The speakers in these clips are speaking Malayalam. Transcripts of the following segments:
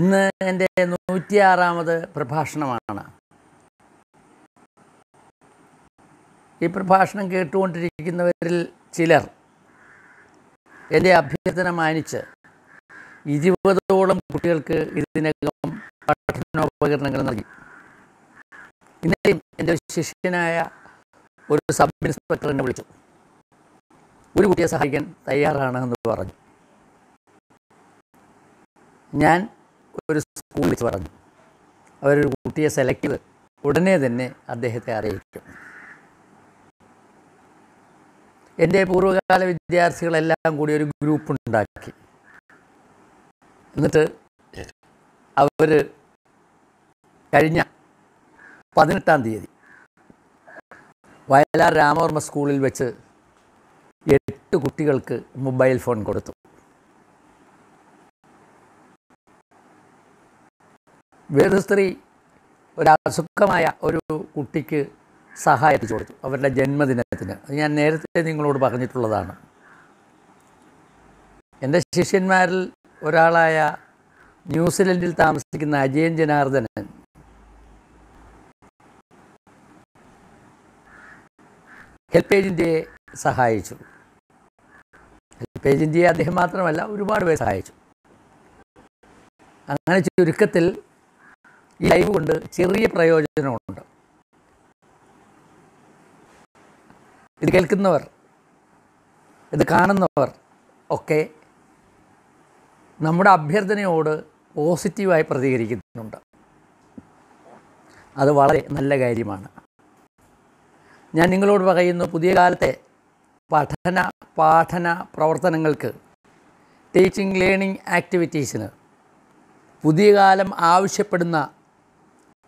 ഇന്ന് എൻ്റെ നൂറ്റിയാറാമത് പ്രഭാഷണമാണ് ഈ പ്രഭാഷണം കേട്ടുകൊണ്ടിരിക്കുന്നവരിൽ ചിലർ എൻ്റെ അഭ്യർത്ഥന മാനിച്ച് ഇരുപതോളം കുട്ടികൾക്ക് ഇതിനകം പഠനോപകരണങ്ങൾ നൽകി ഇന്നലെയും എൻ്റെ ശിഷ്യനായ ഒരു സബ് ഇൻസ്പെക്ടർ എന്നെ വിളിച്ചു ഒരു കുട്ടിയെ സഹായിക്കാൻ തയ്യാറാണ് എന്ന് പറഞ്ഞു ഞാൻ ഒരു സ്കൂൾ വെച്ച് പറഞ്ഞു അവരൊരു കുട്ടിയെ സെലക്ട് ചെയ്ത് ഉടനെ തന്നെ അദ്ദേഹത്തെ അറിയിക്കും എൻ്റെ പൂർവ്വകാല വിദ്യാർത്ഥികളെല്ലാം കൂടി ഒരു ഗ്രൂപ്പ് ഉണ്ടാക്കി എന്നിട്ട് അവർ കഴിഞ്ഞ പതിനെട്ടാം തീയതി വയലാർ രാമവർമ്മ സ്കൂളിൽ വെച്ച് എട്ട് കുട്ടികൾക്ക് മൊബൈൽ ഫോൺ കൊടുത്തു വേദസ്ത്രീ ഒരസുഖമായ ഒരു കുട്ടിക്ക് സഹായം കൊടുത്തു അവരുടെ ജന്മദിനത്തിന് അത് ഞാൻ നേരത്തെ നിങ്ങളോട് പറഞ്ഞിട്ടുള്ളതാണ് എൻ്റെ ശിഷ്യന്മാരിൽ ഒരാളായ ന്യൂസിലൻഡിൽ താമസിക്കുന്ന അജയൻ ജനാർദ്ദനൻ ഹെൽപ്പേജ് ഇന്ത്യയെ സഹായിച്ചു ഹെൽപ്പേജ് ഇന്ത്യയെ അദ്ദേഹം മാത്രമല്ല ഒരുപാട് പേര് സഹായിച്ചു അങ്ങനെ ചുരുക്കത്തിൽ ഈ ലൈവ് കൊണ്ട് ചെറിയ പ്രയോജനമുണ്ട് ഇത് കേൾക്കുന്നവർ ഇത് കാണുന്നവർ ഒക്കെ നമ്മുടെ അഭ്യർത്ഥനയോട് പോസിറ്റീവായി പ്രതികരിക്കുന്നുണ്ട് അത് വളരെ നല്ല കാര്യമാണ് ഞാൻ നിങ്ങളോട് പറയുന്നു പുതിയ കാലത്തെ പഠന പാഠന പ്രവർത്തനങ്ങൾക്ക് ടീച്ചിങ് ലേണിംഗ് ആക്ടിവിറ്റീസിന് പുതിയ കാലം ആവശ്യപ്പെടുന്ന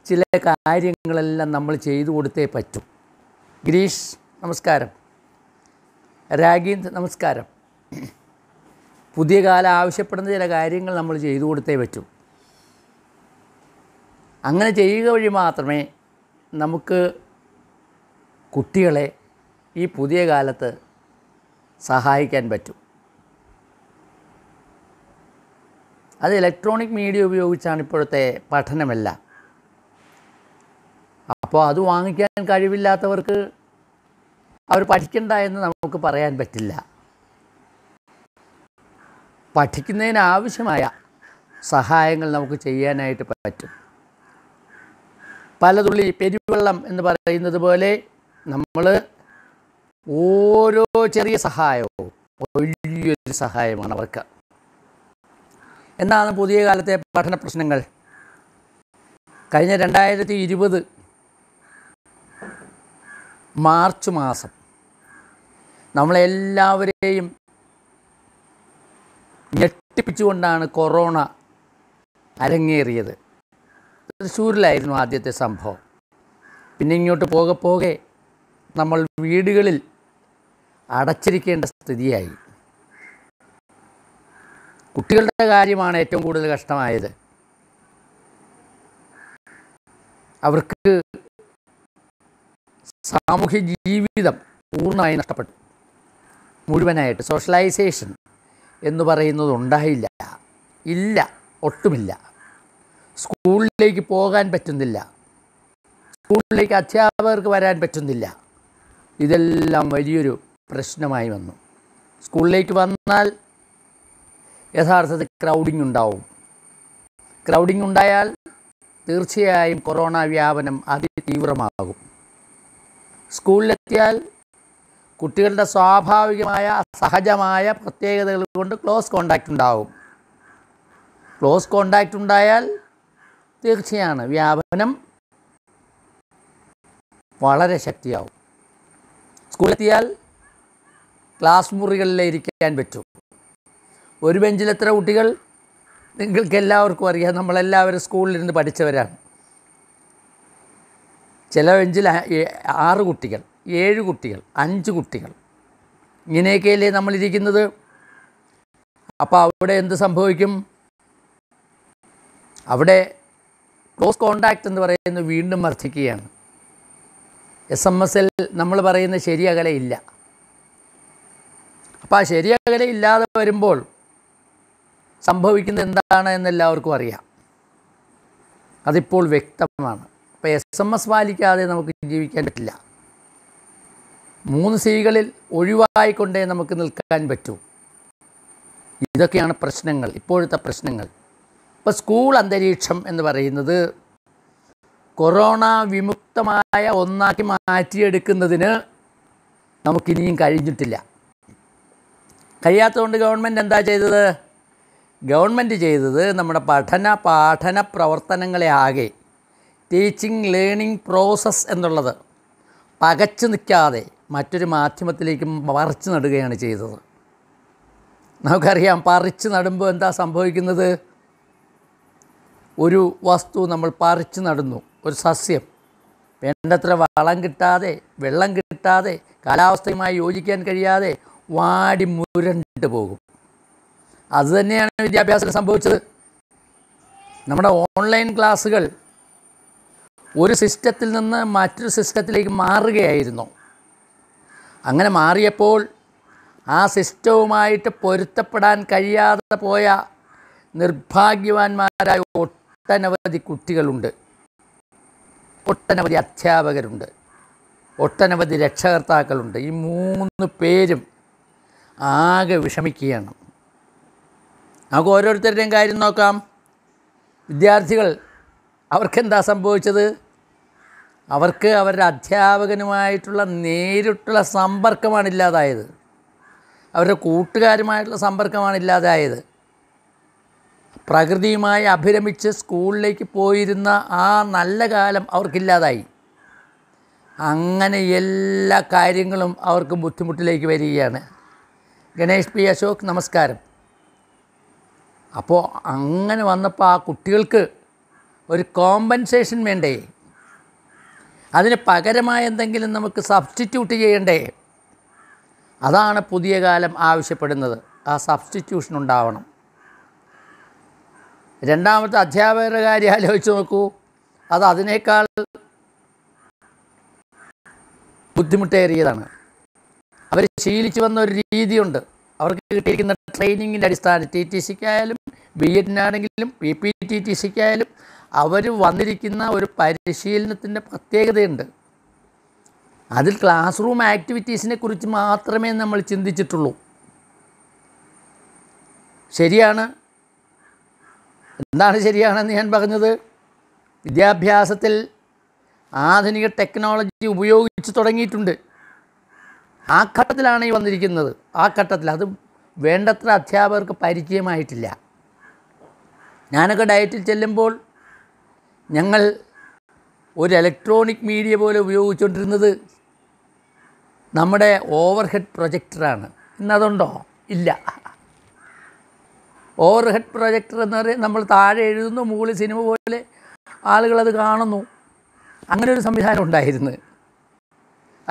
ചില കാര്യങ്ങളെല്ലാം നമ്മൾ ചെയ്തു കൊടുത്തേ പറ്റൂ ഗിരീഷ് നമസ്കാരം രാഗീന്ദ് നമസ്കാരം പുതിയ കാലം ആവശ്യപ്പെടുന്ന ചില കാര്യങ്ങൾ നമ്മൾ ചെയ്തു കൊടുത്തേ പറ്റൂ അങ്ങനെ ചെയ്യുക വഴി മാത്രമേ നമുക്ക് കുട്ടികളെ ഈ പുതിയ കാലത്ത് സഹായിക്കാൻ പറ്റൂ അത് ഇലക്ട്രോണിക് മീഡിയ ഉപയോഗിച്ചാണ് ഇപ്പോഴത്തെ പഠനമെല്ലാം അപ്പോൾ അത് വാങ്ങിക്കാൻ കഴിവില്ലാത്തവർക്ക് അവർ പഠിക്കണ്ട എന്ന് നമുക്ക് പറയാൻ പറ്റില്ല പഠിക്കുന്നതിന് ആവശ്യമായ സഹായങ്ങൾ നമുക്ക് ചെയ്യാനായിട്ട് പറ്റും പലതുള്ളി പെരുവെള്ളം എന്ന് പറയുന്നത് പോലെ നമ്മൾ ഓരോ ചെറിയ സഹായവും വലിയൊരു സഹായമാണ് അവർക്ക് എന്താണ് പുതിയ കാലത്തെ പഠന പ്രശ്നങ്ങൾ കഴിഞ്ഞ രണ്ടായിരത്തി ഇരുപത് മാർച്ച് മാസം നമ്മളെല്ലാവരെയും ഞെട്ടിപ്പിച്ചുകൊണ്ടാണ് കൊറോണ അരങ്ങേറിയത് തൃശ്ശൂരിലായിരുന്നു ആദ്യത്തെ സംഭവം പിന്നെ ഇങ്ങോട്ട് പോകെ പോകെ നമ്മൾ വീടുകളിൽ അടച്ചിരിക്കേണ്ട സ്ഥിതിയായി കുട്ടികളുടെ കാര്യമാണ് ഏറ്റവും കൂടുതൽ കഷ്ടമായത് അവർക്ക് സാമൂഹ്യ ജീവിതം പൂർണ്ണമായി നഷ്ടപ്പെട്ടു മുഴുവനായിട്ട് സോഷ്യലൈസേഷൻ എന്ന് പറയുന്നത് ഉണ്ടായില്ല ഇല്ല ഒട്ടുമില്ല സ്കൂളിലേക്ക് പോകാൻ പറ്റുന്നില്ല സ്കൂളിലേക്ക് അധ്യാപകർക്ക് വരാൻ പറ്റുന്നില്ല ഇതെല്ലാം വലിയൊരു പ്രശ്നമായി വന്നു സ്കൂളിലേക്ക് വന്നാൽ യഥാർത്ഥത്തിൽ ക്രൗഡിംഗ് ഉണ്ടാവും ക്രൗഡിംഗ് ഉണ്ടായാൽ തീർച്ചയായും കൊറോണ വ്യാപനം അതിതീവ്രമാകും സ്കൂളിലെത്തിയാൽ കുട്ടികളുടെ സ്വാഭാവികമായ സഹജമായ പ്രത്യേകതകൾ കൊണ്ട് ക്ലോസ് കോണ്ടാക്റ്റ് ഉണ്ടാവും ക്ലോസ് കോണ്ടാക്റ്റ് ഉണ്ടായാൽ തീർച്ചയാണ് വ്യാപനം വളരെ ശക്തിയാവും സ്കൂളിലെത്തിയാൽ ക്ലാസ് ഇരിക്കാൻ പറ്റും ഒരു ബെഞ്ചിൽ എത്ര കുട്ടികൾ നിങ്ങൾക്ക് എല്ലാവർക്കും അറിയാം നമ്മളെല്ലാവരും സ്കൂളിലിരുന്ന് പഠിച്ചവരാണ് ചില ബെഞ്ചിൽ ആറ് കുട്ടികൾ ഏഴ് കുട്ടികൾ അഞ്ച് കുട്ടികൾ ഇങ്ങനെയൊക്കെയല്ലേ നമ്മളിരിക്കുന്നത് അപ്പോൾ അവിടെ എന്ത് സംഭവിക്കും അവിടെ ക്ലോസ് കോണ്ടാക്റ്റ് എന്ന് പറയുന്നത് വീണ്ടും വർദ്ധിക്കുകയാണ് എസ് എം എൽ നമ്മൾ പറയുന്ന ശരിയകലയില്ല അപ്പോൾ ആ ശരിയകലയില്ലാതെ വരുമ്പോൾ സംഭവിക്കുന്നത് എന്താണ് എന്നെല്ലാവർക്കും അറിയാം അതിപ്പോൾ വ്യക്തമാണ് അപ്പോൾ എസ് എം എസ് പാലിക്കാതെ നമുക്ക് ജീവിക്കാൻ പറ്റില്ല മൂന്ന് സ്ത്രീകളിൽ ഒഴിവായിക്കൊണ്ടേ നമുക്ക് നിൽക്കാൻ പറ്റൂ ഇതൊക്കെയാണ് പ്രശ്നങ്ങൾ ഇപ്പോഴത്തെ പ്രശ്നങ്ങൾ ഇപ്പോൾ സ്കൂൾ അന്തരീക്ഷം എന്ന് പറയുന്നത് കൊറോണ വിമുക്തമായ ഒന്നാക്കി മാറ്റിയെടുക്കുന്നതിന് നമുക്കിനിയും കഴിഞ്ഞിട്ടില്ല കഴിയാത്തതുകൊണ്ട് ഗവൺമെൻറ് എന്താ ചെയ്തത് ഗവൺമെൻറ് ചെയ്തത് നമ്മുടെ പഠന പാഠന പ്രവർത്തനങ്ങളെ ആകെ ടീച്ചിങ് ലേണിംഗ് പ്രോസസ്സ് എന്നുള്ളത് പകച്ചു നിൽക്കാതെ മറ്റൊരു മാധ്യമത്തിലേക്കും പറിച്ചു നടുകയാണ് ചെയ്തത് നമുക്കറിയാം പറിച്ചു നടുമ്പോൾ എന്താ സംഭവിക്കുന്നത് ഒരു വസ്തു നമ്മൾ പറിച്ചു നടുന്നു ഒരു സസ്യം വേണ്ടത്ര വളം കിട്ടാതെ വെള്ളം കിട്ടാതെ കാലാവസ്ഥയുമായി യോജിക്കാൻ കഴിയാതെ വാടി മുരണ്ടിട്ട് പോകും അതുതന്നെയാണ് വിദ്യാഭ്യാസത്തിൽ സംഭവിച്ചത് നമ്മുടെ ഓൺലൈൻ ക്ലാസ്സുകൾ ഒരു സിസ്റ്റത്തിൽ നിന്ന് മറ്റൊരു സിസ്റ്റത്തിലേക്ക് മാറുകയായിരുന്നു അങ്ങനെ മാറിയപ്പോൾ ആ സിസ്റ്റവുമായിട്ട് പൊരുത്തപ്പെടാൻ കഴിയാതെ പോയ നിർഭാഗ്യവാന്മാരായ ഒട്ടനവധി കുട്ടികളുണ്ട് ഒട്ടനവധി അധ്യാപകരുണ്ട് ഒട്ടനവധി രക്ഷകർത്താക്കളുണ്ട് ഈ മൂന്ന് പേരും ആകെ വിഷമിക്കുകയാണ് നമുക്ക് ഓരോരുത്തരുടെയും കാര്യം നോക്കാം വിദ്യാർത്ഥികൾ അവർക്കെന്താ സംഭവിച്ചത് അവർക്ക് അവരുടെ അധ്യാപകനുമായിട്ടുള്ള നേരിട്ടുള്ള സമ്പർക്കമാണ് ഇല്ലാതായത് അവരുടെ കൂട്ടുകാരുമായിട്ടുള്ള സമ്പർക്കമാണ് ഇല്ലാതായത് പ്രകൃതിയുമായി അഭിരമിച്ച് സ്കൂളിലേക്ക് പോയിരുന്ന ആ നല്ല കാലം അവർക്കില്ലാതായി അങ്ങനെ എല്ലാ കാര്യങ്ങളും അവർക്ക് ബുദ്ധിമുട്ടിലേക്ക് വരികയാണ് ഗണേഷ് പി അശോക് നമസ്കാരം അപ്പോൾ അങ്ങനെ വന്നപ്പോൾ ആ കുട്ടികൾക്ക് ഒരു കോമ്പൻസേഷൻ വേണ്ടേ അതിന് പകരമായ എന്തെങ്കിലും നമുക്ക് സബ്സ്റ്റിറ്റ്യൂട്ട് ചെയ്യണ്ടേ അതാണ് പുതിയ കാലം ആവശ്യപ്പെടുന്നത് ആ സബ്സ്റ്റിറ്റ്യൂഷൻ ഉണ്ടാവണം രണ്ടാമത്തെ അധ്യാപകരുടെ കാര്യം ആലോചിച്ച് നോക്കൂ അത് അതിനേക്കാൾ ബുദ്ധിമുട്ടേറിയതാണ് അവർ ശീലിച്ചു വന്ന ഒരു രീതിയുണ്ട് അവർക്ക് കിട്ടിയിരിക്കുന്ന ട്രെയിനിങ്ങിൻ്റെ അടിസ്ഥാനത്തിൽ ടി ടി സിക്കായാലും ബി എഡിനാണെങ്കിലും പി പി ടി ടി സിക്കായാലും അവർ വന്നിരിക്കുന്ന ഒരു പരിശീലനത്തിൻ്റെ പ്രത്യേകതയുണ്ട് അതിൽ ക്ലാസ് റൂം ആക്ടിവിറ്റീസിനെ കുറിച്ച് മാത്രമേ നമ്മൾ ചിന്തിച്ചിട്ടുള്ളൂ ശരിയാണ് എന്താണ് ശരിയാണെന്ന് ഞാൻ പറഞ്ഞത് വിദ്യാഭ്യാസത്തിൽ ആധുനിക ടെക്നോളജി ഉപയോഗിച്ച് തുടങ്ങിയിട്ടുണ്ട് ആ ഘട്ടത്തിലാണ് ഈ വന്നിരിക്കുന്നത് ആ ഘട്ടത്തിൽ അത് വേണ്ടത്ര അധ്യാപകർക്ക് പരിചയമായിട്ടില്ല ഞാനൊക്കെ ഡയറ്റിൽ ചെല്ലുമ്പോൾ ഞങ്ങൾ ഒരു ഇലക്ട്രോണിക് മീഡിയ പോലെ ഉപയോഗിച്ചുകൊണ്ടിരുന്നത് നമ്മുടെ ഓവർ ഹെഡ് പ്രൊജക്ടറാണ് ഇന്നതുണ്ടോ ഇല്ല ഓവർ ഹെഡ് പ്രൊജക്ടർ എന്ന് പറയുന്നത് നമ്മൾ താഴെ എഴുതുന്നു മുകളിൽ സിനിമ പോലെ ആളുകളത് കാണുന്നു അങ്ങനെ ഒരു സംവിധാനം ഉണ്ടായിരുന്നു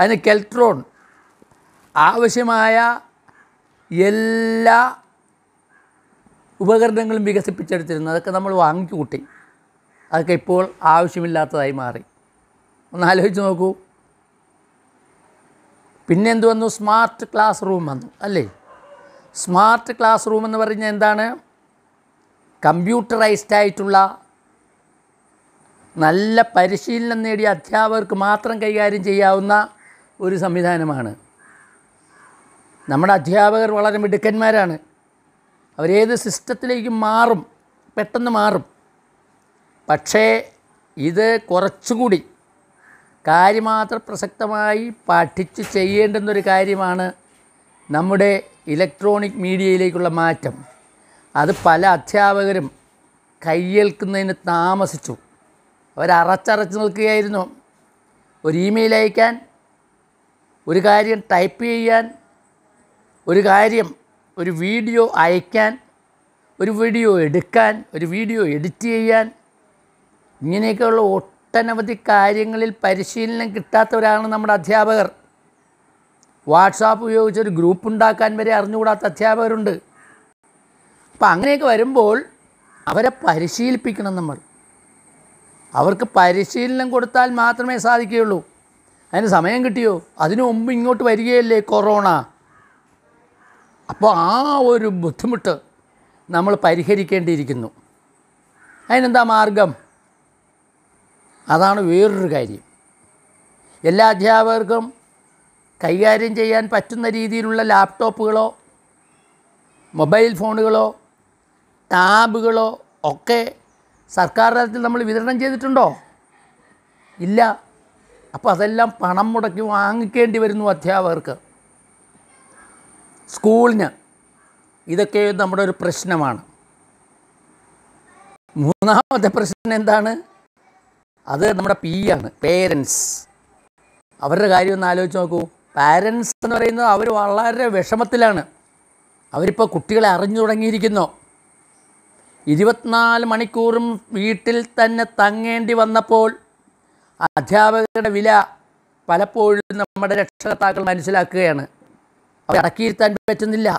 അതിന് കെൽട്രോൺ ആവശ്യമായ എല്ലാ ഉപകരണങ്ങളും വികസിപ്പിച്ചെടുത്തിരുന്നു അതൊക്കെ നമ്മൾ വാങ്ങിക്കൂട്ടി അതൊക്കെ ഇപ്പോൾ ആവശ്യമില്ലാത്തതായി മാറി ഒന്ന് ആലോചിച്ച് നോക്കൂ പിന്നെ എന്ത് വന്നു സ്മാർട്ട് ക്ലാസ് റൂം വന്നു അല്ലേ സ്മാർട്ട് ക്ലാസ് റൂം എന്ന് പറഞ്ഞാൽ എന്താണ് കമ്പ്യൂട്ടറൈസ്ഡ് ആയിട്ടുള്ള നല്ല പരിശീലനം നേടിയ അധ്യാപകർക്ക് മാത്രം കൈകാര്യം ചെയ്യാവുന്ന ഒരു സംവിധാനമാണ് നമ്മുടെ അധ്യാപകർ വളരെ മിടുക്കന്മാരാണ് അവരേത് സിസ്റ്റത്തിലേക്കും മാറും പെട്ടെന്ന് മാറും പക്ഷേ ഇത് കുറച്ചുകൂടി കാര്യമാത്ര പ്രസക്തമായി പഠിച്ച് ചെയ്യേണ്ടുന്നൊരു കാര്യമാണ് നമ്മുടെ ഇലക്ട്രോണിക് മീഡിയയിലേക്കുള്ള മാറ്റം അത് പല അധ്യാപകരും കയ്യേൽക്കുന്നതിന് താമസിച്ചു അവരറച്ചറച്ച് നിൽക്കുകയായിരുന്നു ഒരു ഇമെയിൽ അയക്കാൻ ഒരു കാര്യം ടൈപ്പ് ചെയ്യാൻ ഒരു കാര്യം ഒരു വീഡിയോ അയക്കാൻ ഒരു വീഡിയോ എടുക്കാൻ ഒരു വീഡിയോ എഡിറ്റ് ചെയ്യാൻ ഇങ്ങനെയൊക്കെയുള്ള ഒട്ടനവധി കാര്യങ്ങളിൽ പരിശീലനം കിട്ടാത്തവരാണ് നമ്മുടെ അധ്യാപകർ വാട്സാപ്പ് ഉപയോഗിച്ചൊരു ഗ്രൂപ്പ് ഉണ്ടാക്കാൻ വരെ അറിഞ്ഞുകൂടാത്ത അധ്യാപകരുണ്ട് അപ്പം അങ്ങനെയൊക്കെ വരുമ്പോൾ അവരെ പരിശീലിപ്പിക്കണം നമ്മൾ അവർക്ക് പരിശീലനം കൊടുത്താൽ മാത്രമേ സാധിക്കുകയുള്ളൂ അതിന് സമയം കിട്ടിയോ അതിനു മുമ്പ് ഇങ്ങോട്ട് വരികയല്ലേ കൊറോണ അപ്പോൾ ആ ഒരു ബുദ്ധിമുട്ട് നമ്മൾ പരിഹരിക്കേണ്ടിയിരിക്കുന്നു അതിനെന്താ മാർഗം അതാണ് വേറൊരു കാര്യം എല്ലാ അധ്യാപകർക്കും കൈകാര്യം ചെയ്യാൻ പറ്റുന്ന രീതിയിലുള്ള ലാപ്ടോപ്പുകളോ മൊബൈൽ ഫോണുകളോ ടാബുകളോ ഒക്കെ സർക്കാർ തലത്തിൽ നമ്മൾ വിതരണം ചെയ്തിട്ടുണ്ടോ ഇല്ല അപ്പോൾ അതെല്ലാം പണം മുടക്കി വാങ്ങിക്കേണ്ടി വരുന്നു അധ്യാപകർക്ക് സ്കൂളിന് ഇതൊക്കെ നമ്മുടെ ഒരു പ്രശ്നമാണ് മൂന്നാമത്തെ പ്രശ്നം എന്താണ് അത് നമ്മുടെ പി ആണ് പേരൻസ് അവരുടെ കാര്യം ഒന്ന് ആലോചിച്ച് നോക്കൂ പാരൻസ് എന്ന് പറയുന്നത് അവർ വളരെ വിഷമത്തിലാണ് അവരിപ്പോൾ കുട്ടികളെ അറിഞ്ഞു തുടങ്ങിയിരിക്കുന്നു ഇരുപത്തിനാല് മണിക്കൂറും വീട്ടിൽ തന്നെ തങ്ങേണ്ടി വന്നപ്പോൾ അധ്യാപകരുടെ വില പലപ്പോഴും നമ്മുടെ രക്ഷകർത്താക്കൾ മനസ്സിലാക്കുകയാണ് അവർ അടക്കിയിരുത്താൻ പറ്റുന്നില്ല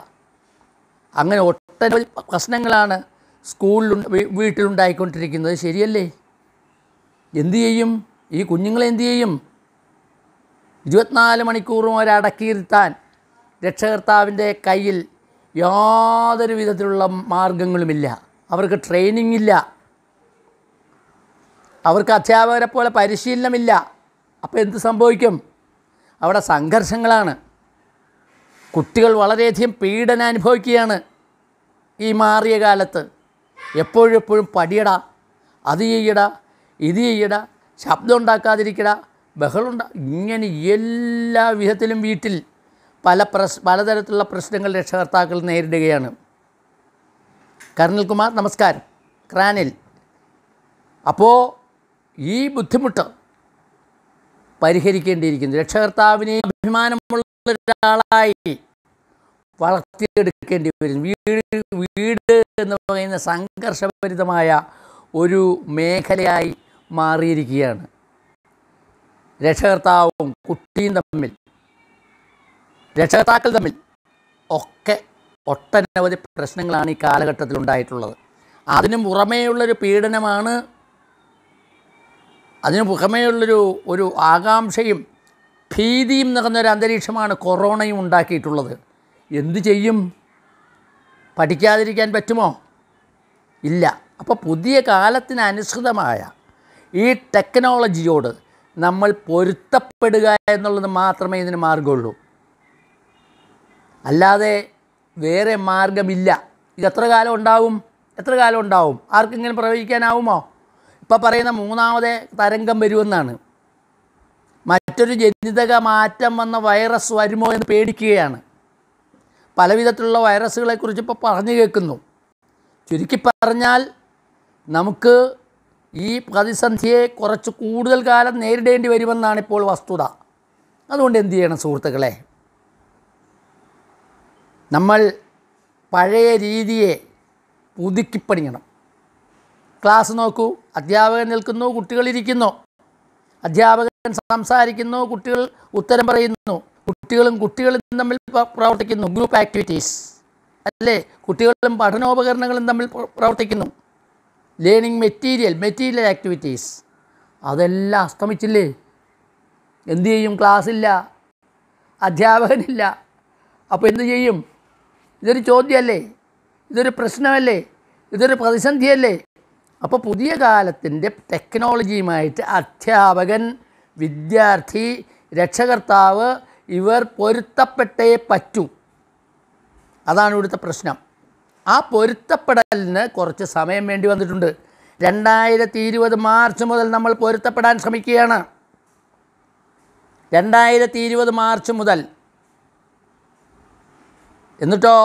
അങ്ങനെ ഒട്ടനവധി പ്രശ്നങ്ങളാണ് സ്കൂളിൽ വീട്ടിലുണ്ടായിക്കൊണ്ടിരിക്കുന്നത് ശരിയല്ലേ എന്തു ചെയ്യും ഈ കുഞ്ഞുങ്ങളെ എന്തു ചെയ്യും ഇരുപത്തിനാല് മണിക്കൂറും അവരടക്കിയിരുത്താൻ രക്ഷകർത്താവിൻ്റെ കയ്യിൽ യാതൊരു വിധത്തിലുള്ള മാർഗങ്ങളുമില്ല അവർക്ക് ട്രെയിനിങ് ഇല്ല അവർക്ക് അധ്യാപകരെ പോലെ പരിശീലനമില്ല അപ്പോൾ എന്ത് സംഭവിക്കും അവിടെ സംഘർഷങ്ങളാണ് കുട്ടികൾ വളരെയധികം പീഡന അനുഭവിക്കുകയാണ് ഈ മാറിയ കാലത്ത് എപ്പോഴെപ്പോഴും പടിയട അത് ചെയ്യടാ ഇത് ചെയ്യട ശബ്ദം ഉണ്ടാക്കാതിരിക്കട ബഹളുണ്ട ഇങ്ങനെ എല്ലാ വിധത്തിലും വീട്ടിൽ പല പ്രശ് പലതരത്തിലുള്ള പ്രശ്നങ്ങൾ രക്ഷകർത്താക്കൾ നേരിടുകയാണ് കർണൽ കുമാർ നമസ്കാരം ക്രാനിൽ അപ്പോൾ ഈ ബുദ്ധിമുട്ട് പരിഹരിക്കേണ്ടിയിരിക്കുന്നു രക്ഷകർത്താവിനെ അഭിമാനമുള്ള ഒരാളായി വളർത്തിയെടുക്കേണ്ടി വരും വീട് വീട് എന്ന് പറയുന്ന സംഘർഷഭരിതമായ ഒരു മേഖലയായി മാറിയിരിക്കുകയാണ് രക്ഷകർത്താവും കുട്ടിയും തമ്മിൽ രക്ഷകർത്താക്കൾ തമ്മിൽ ഒക്കെ ഒട്ടനവധി പ്രശ്നങ്ങളാണ് ഈ കാലഘട്ടത്തിൽ ഉണ്ടായിട്ടുള്ളത് അതിനു പുറമേയുള്ളൊരു പീഡനമാണ് അതിനു പുറമേയുള്ളൊരു ഒരു ആകാംക്ഷയും ഭീതിയും നിറഞ്ഞൊരു അന്തരീക്ഷമാണ് കൊറോണയും ഉണ്ടാക്കിയിട്ടുള്ളത് എന്തു ചെയ്യും പഠിക്കാതിരിക്കാൻ പറ്റുമോ ഇല്ല അപ്പോൾ പുതിയ കാലത്തിനനുസൃതമായ ഈ ടെക്നോളജിയോട് നമ്മൾ പൊരുത്തപ്പെടുക എന്നുള്ളത് മാത്രമേ ഇതിന് മാർഗമുള്ളൂ അല്ലാതെ വേറെ മാർഗമില്ല ഇത് എത്ര കാലം ഉണ്ടാവും എത്ര കാലം ഉണ്ടാവും ആർക്കെങ്കിലും പ്രവഹിക്കാനാവുമോ ഇപ്പോൾ പറയുന്ന മൂന്നാമത് തരംഗം വരുമെന്നാണ് മറ്റൊരു ജനിതക മാറ്റം വന്ന വൈറസ് വരുമോ എന്ന് പേടിക്കുകയാണ് പലവിധത്തിലുള്ള വൈറസുകളെക്കുറിച്ച് ഇപ്പോൾ പറഞ്ഞു കേൾക്കുന്നു ചുരുക്കി പറഞ്ഞാൽ നമുക്ക് ഈ പ്രതിസന്ധിയെ കുറച്ച് കൂടുതൽ കാലം നേരിടേണ്ടി വരുമെന്നാണ് ഇപ്പോൾ വസ്തുത അതുകൊണ്ട് എന്തു ചെയ്യണം സുഹൃത്തുക്കളെ നമ്മൾ പഴയ രീതിയെ പുതുക്കിപ്പണിയണം ക്ലാസ് നോക്കൂ അധ്യാപകൻ നിൽക്കുന്നു കുട്ടികളിരിക്കുന്നു അധ്യാപകൻ സംസാരിക്കുന്നു കുട്ടികൾ ഉത്തരം പറയുന്നു കുട്ടികളും കുട്ടികളും തമ്മിൽ പ്രവർത്തിക്കുന്നു ഗ്രൂപ്പ് ആക്ടിവിറ്റീസ് അല്ലേ കുട്ടികളും പഠനോപകരണങ്ങളും തമ്മിൽ പ്രവർത്തിക്കുന്നു ലേണിംഗ് മെറ്റീരിയൽ മെറ്റീരിയൽ ആക്ടിവിറ്റീസ് അതെല്ലാം അസ്തമിച്ചില്ലേ എന്തു ചെയ്യും ക്ലാസ് ഇല്ല അധ്യാപകനില്ല അപ്പോൾ എന്തു ചെയ്യും ഇതൊരു ചോദ്യമല്ലേ ഇതൊരു പ്രശ്നമല്ലേ ഇതൊരു പ്രതിസന്ധിയല്ലേ അപ്പോൾ പുതിയ കാലത്തിൻ്റെ ടെക്നോളജിയുമായിട്ട് അധ്യാപകൻ വിദ്യാർത്ഥി രക്ഷകർത്താവ് ഇവർ പൊരുത്തപ്പെട്ടേ പറ്റൂ അതാണ് ഇവിടുത്തെ പ്രശ്നം ആ പൊരുത്തപ്പെടലിന് കുറച്ച് സമയം വേണ്ടി വന്നിട്ടുണ്ട് രണ്ടായിരത്തി ഇരുപത് മാർച്ച് മുതൽ നമ്മൾ പൊരുത്തപ്പെടാൻ ശ്രമിക്കുകയാണ് രണ്ടായിരത്തി ഇരുപത് മാർച്ച് മുതൽ എന്നിട്ടോ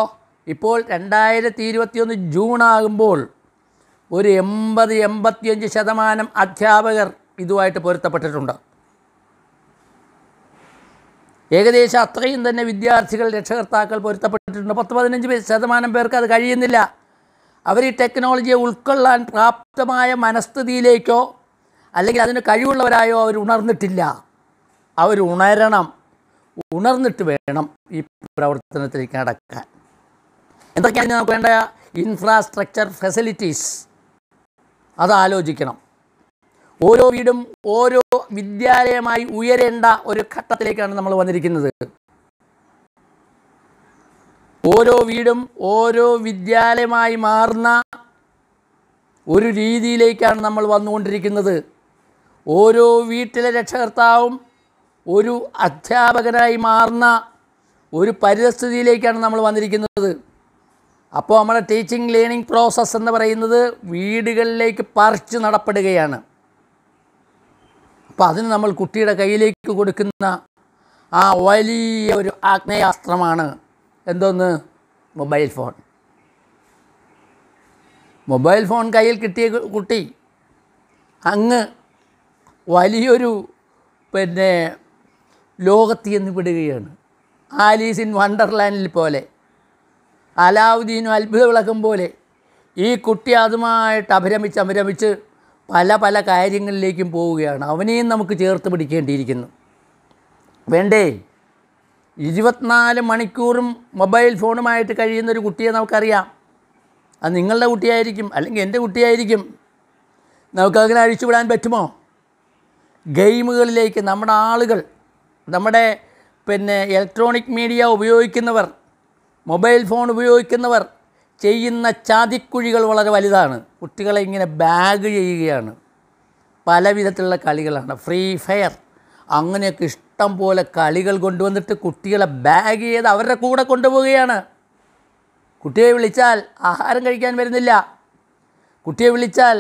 ഇപ്പോൾ രണ്ടായിരത്തി ഇരുപത്തിയൊന്ന് ജൂൺ ആകുമ്പോൾ ഒരു എൺപത് എൺപത്തിയഞ്ച് ശതമാനം അധ്യാപകർ ഇതുമായിട്ട് പൊരുത്തപ്പെട്ടിട്ടുണ്ട് ഏകദേശം അത്രയും തന്നെ വിദ്യാർത്ഥികൾ രക്ഷകർത്താക്കൾ പൊരുത്തപ്പെട്ടിട്ടുണ്ട് പത്ത് പതിനഞ്ച് ശതമാനം പേർക്ക് അത് കഴിയുന്നില്ല അവർ ഈ ടെക്നോളജിയെ ഉൾക്കൊള്ളാൻ പ്രാപ്തമായ മനസ്ഥിതിയിലേക്കോ അല്ലെങ്കിൽ അതിന് കഴിവുള്ളവരായോ അവർ ഉണർന്നിട്ടില്ല അവർ ഉണരണം ഉണർന്നിട്ട് വേണം ഈ പ്രവർത്തനത്തിലേക്ക് നടക്കാൻ എന്തൊക്കെയാണ് നമുക്ക് വേണ്ട ഇൻഫ്രാസ്ട്രക്ചർ ഫെസിലിറ്റീസ് അത് ആലോചിക്കണം ഓരോ വീടും ഓരോ വിദ്യാലയമായി ഉയരേണ്ട ഒരു ഘട്ടത്തിലേക്കാണ് നമ്മൾ വന്നിരിക്കുന്നത് ഓരോ വീടും ഓരോ വിദ്യാലയമായി മാറുന്ന ഒരു രീതിയിലേക്കാണ് നമ്മൾ വന്നുകൊണ്ടിരിക്കുന്നത് ഓരോ വീട്ടിലെ രക്ഷകർത്താവും ഒരു അധ്യാപകനായി മാറുന്ന ഒരു പരിതസ്ഥിതിയിലേക്കാണ് നമ്മൾ വന്നിരിക്കുന്നത് അപ്പോൾ നമ്മുടെ ടീച്ചിങ് ലേണിംഗ് പ്രോസസ്സ് എന്ന് പറയുന്നത് വീടുകളിലേക്ക് പറിച്ചു നടപ്പെടുകയാണ് അപ്പോൾ അതിന് നമ്മൾ കുട്ടിയുടെ കയ്യിലേക്ക് കൊടുക്കുന്ന ആ വലിയ ഒരു ആഗ്നേയാസ്ത്രമാണ് എന്തോന്ന് മൊബൈൽ ഫോൺ മൊബൈൽ ഫോൺ കയ്യിൽ കിട്ടിയ കുട്ടി അങ്ങ് വലിയൊരു പിന്നെ ലോകത്ത് എന്ന് വിടുകയാണ് ആലീസ് ഇൻ വണ്ടർലാൻഡിൽ പോലെ അലാവുദ്ദീനും അത്ഭുത വിളക്കം പോലെ ഈ കുട്ടി അതുമായിട്ട് അഭിരമിച്ച് അഭിരമിച്ച് പല പല കാര്യങ്ങളിലേക്കും പോവുകയാണ് അവനെയും നമുക്ക് ചേർത്ത് പിടിക്കേണ്ടിയിരിക്കുന്നു വേണ്ടേ ഇരുപത്തിനാല് മണിക്കൂറും മൊബൈൽ ഫോണുമായിട്ട് കഴിയുന്ന ഒരു കുട്ടിയെ നമുക്കറിയാം അത് നിങ്ങളുടെ കുട്ടിയായിരിക്കും അല്ലെങ്കിൽ എൻ്റെ കുട്ടിയായിരിക്കും നമുക്കങ്ങനെ അഴിച്ചുവിടാൻ പറ്റുമോ ഗെയിമുകളിലേക്ക് നമ്മുടെ ആളുകൾ നമ്മുടെ പിന്നെ ഇലക്ട്രോണിക് മീഡിയ ഉപയോഗിക്കുന്നവർ മൊബൈൽ ഫോൺ ഉപയോഗിക്കുന്നവർ ചെയ്യുന്ന ചാതിക്കുഴികൾ വളരെ വലുതാണ് കുട്ടികളെ ഇങ്ങനെ ബാഗ് ചെയ്യുകയാണ് പല വിധത്തിലുള്ള കളികളാണ് ഫ്രീ ഫയർ അങ്ങനെയൊക്കെ ഇഷ്ടം പോലെ കളികൾ കൊണ്ടുവന്നിട്ട് കുട്ടികളെ ബാഗ് ചെയ്ത് അവരുടെ കൂടെ കൊണ്ടുപോവുകയാണ് കുട്ടിയെ വിളിച്ചാൽ ആഹാരം കഴിക്കാൻ വരുന്നില്ല കുട്ടിയെ വിളിച്ചാൽ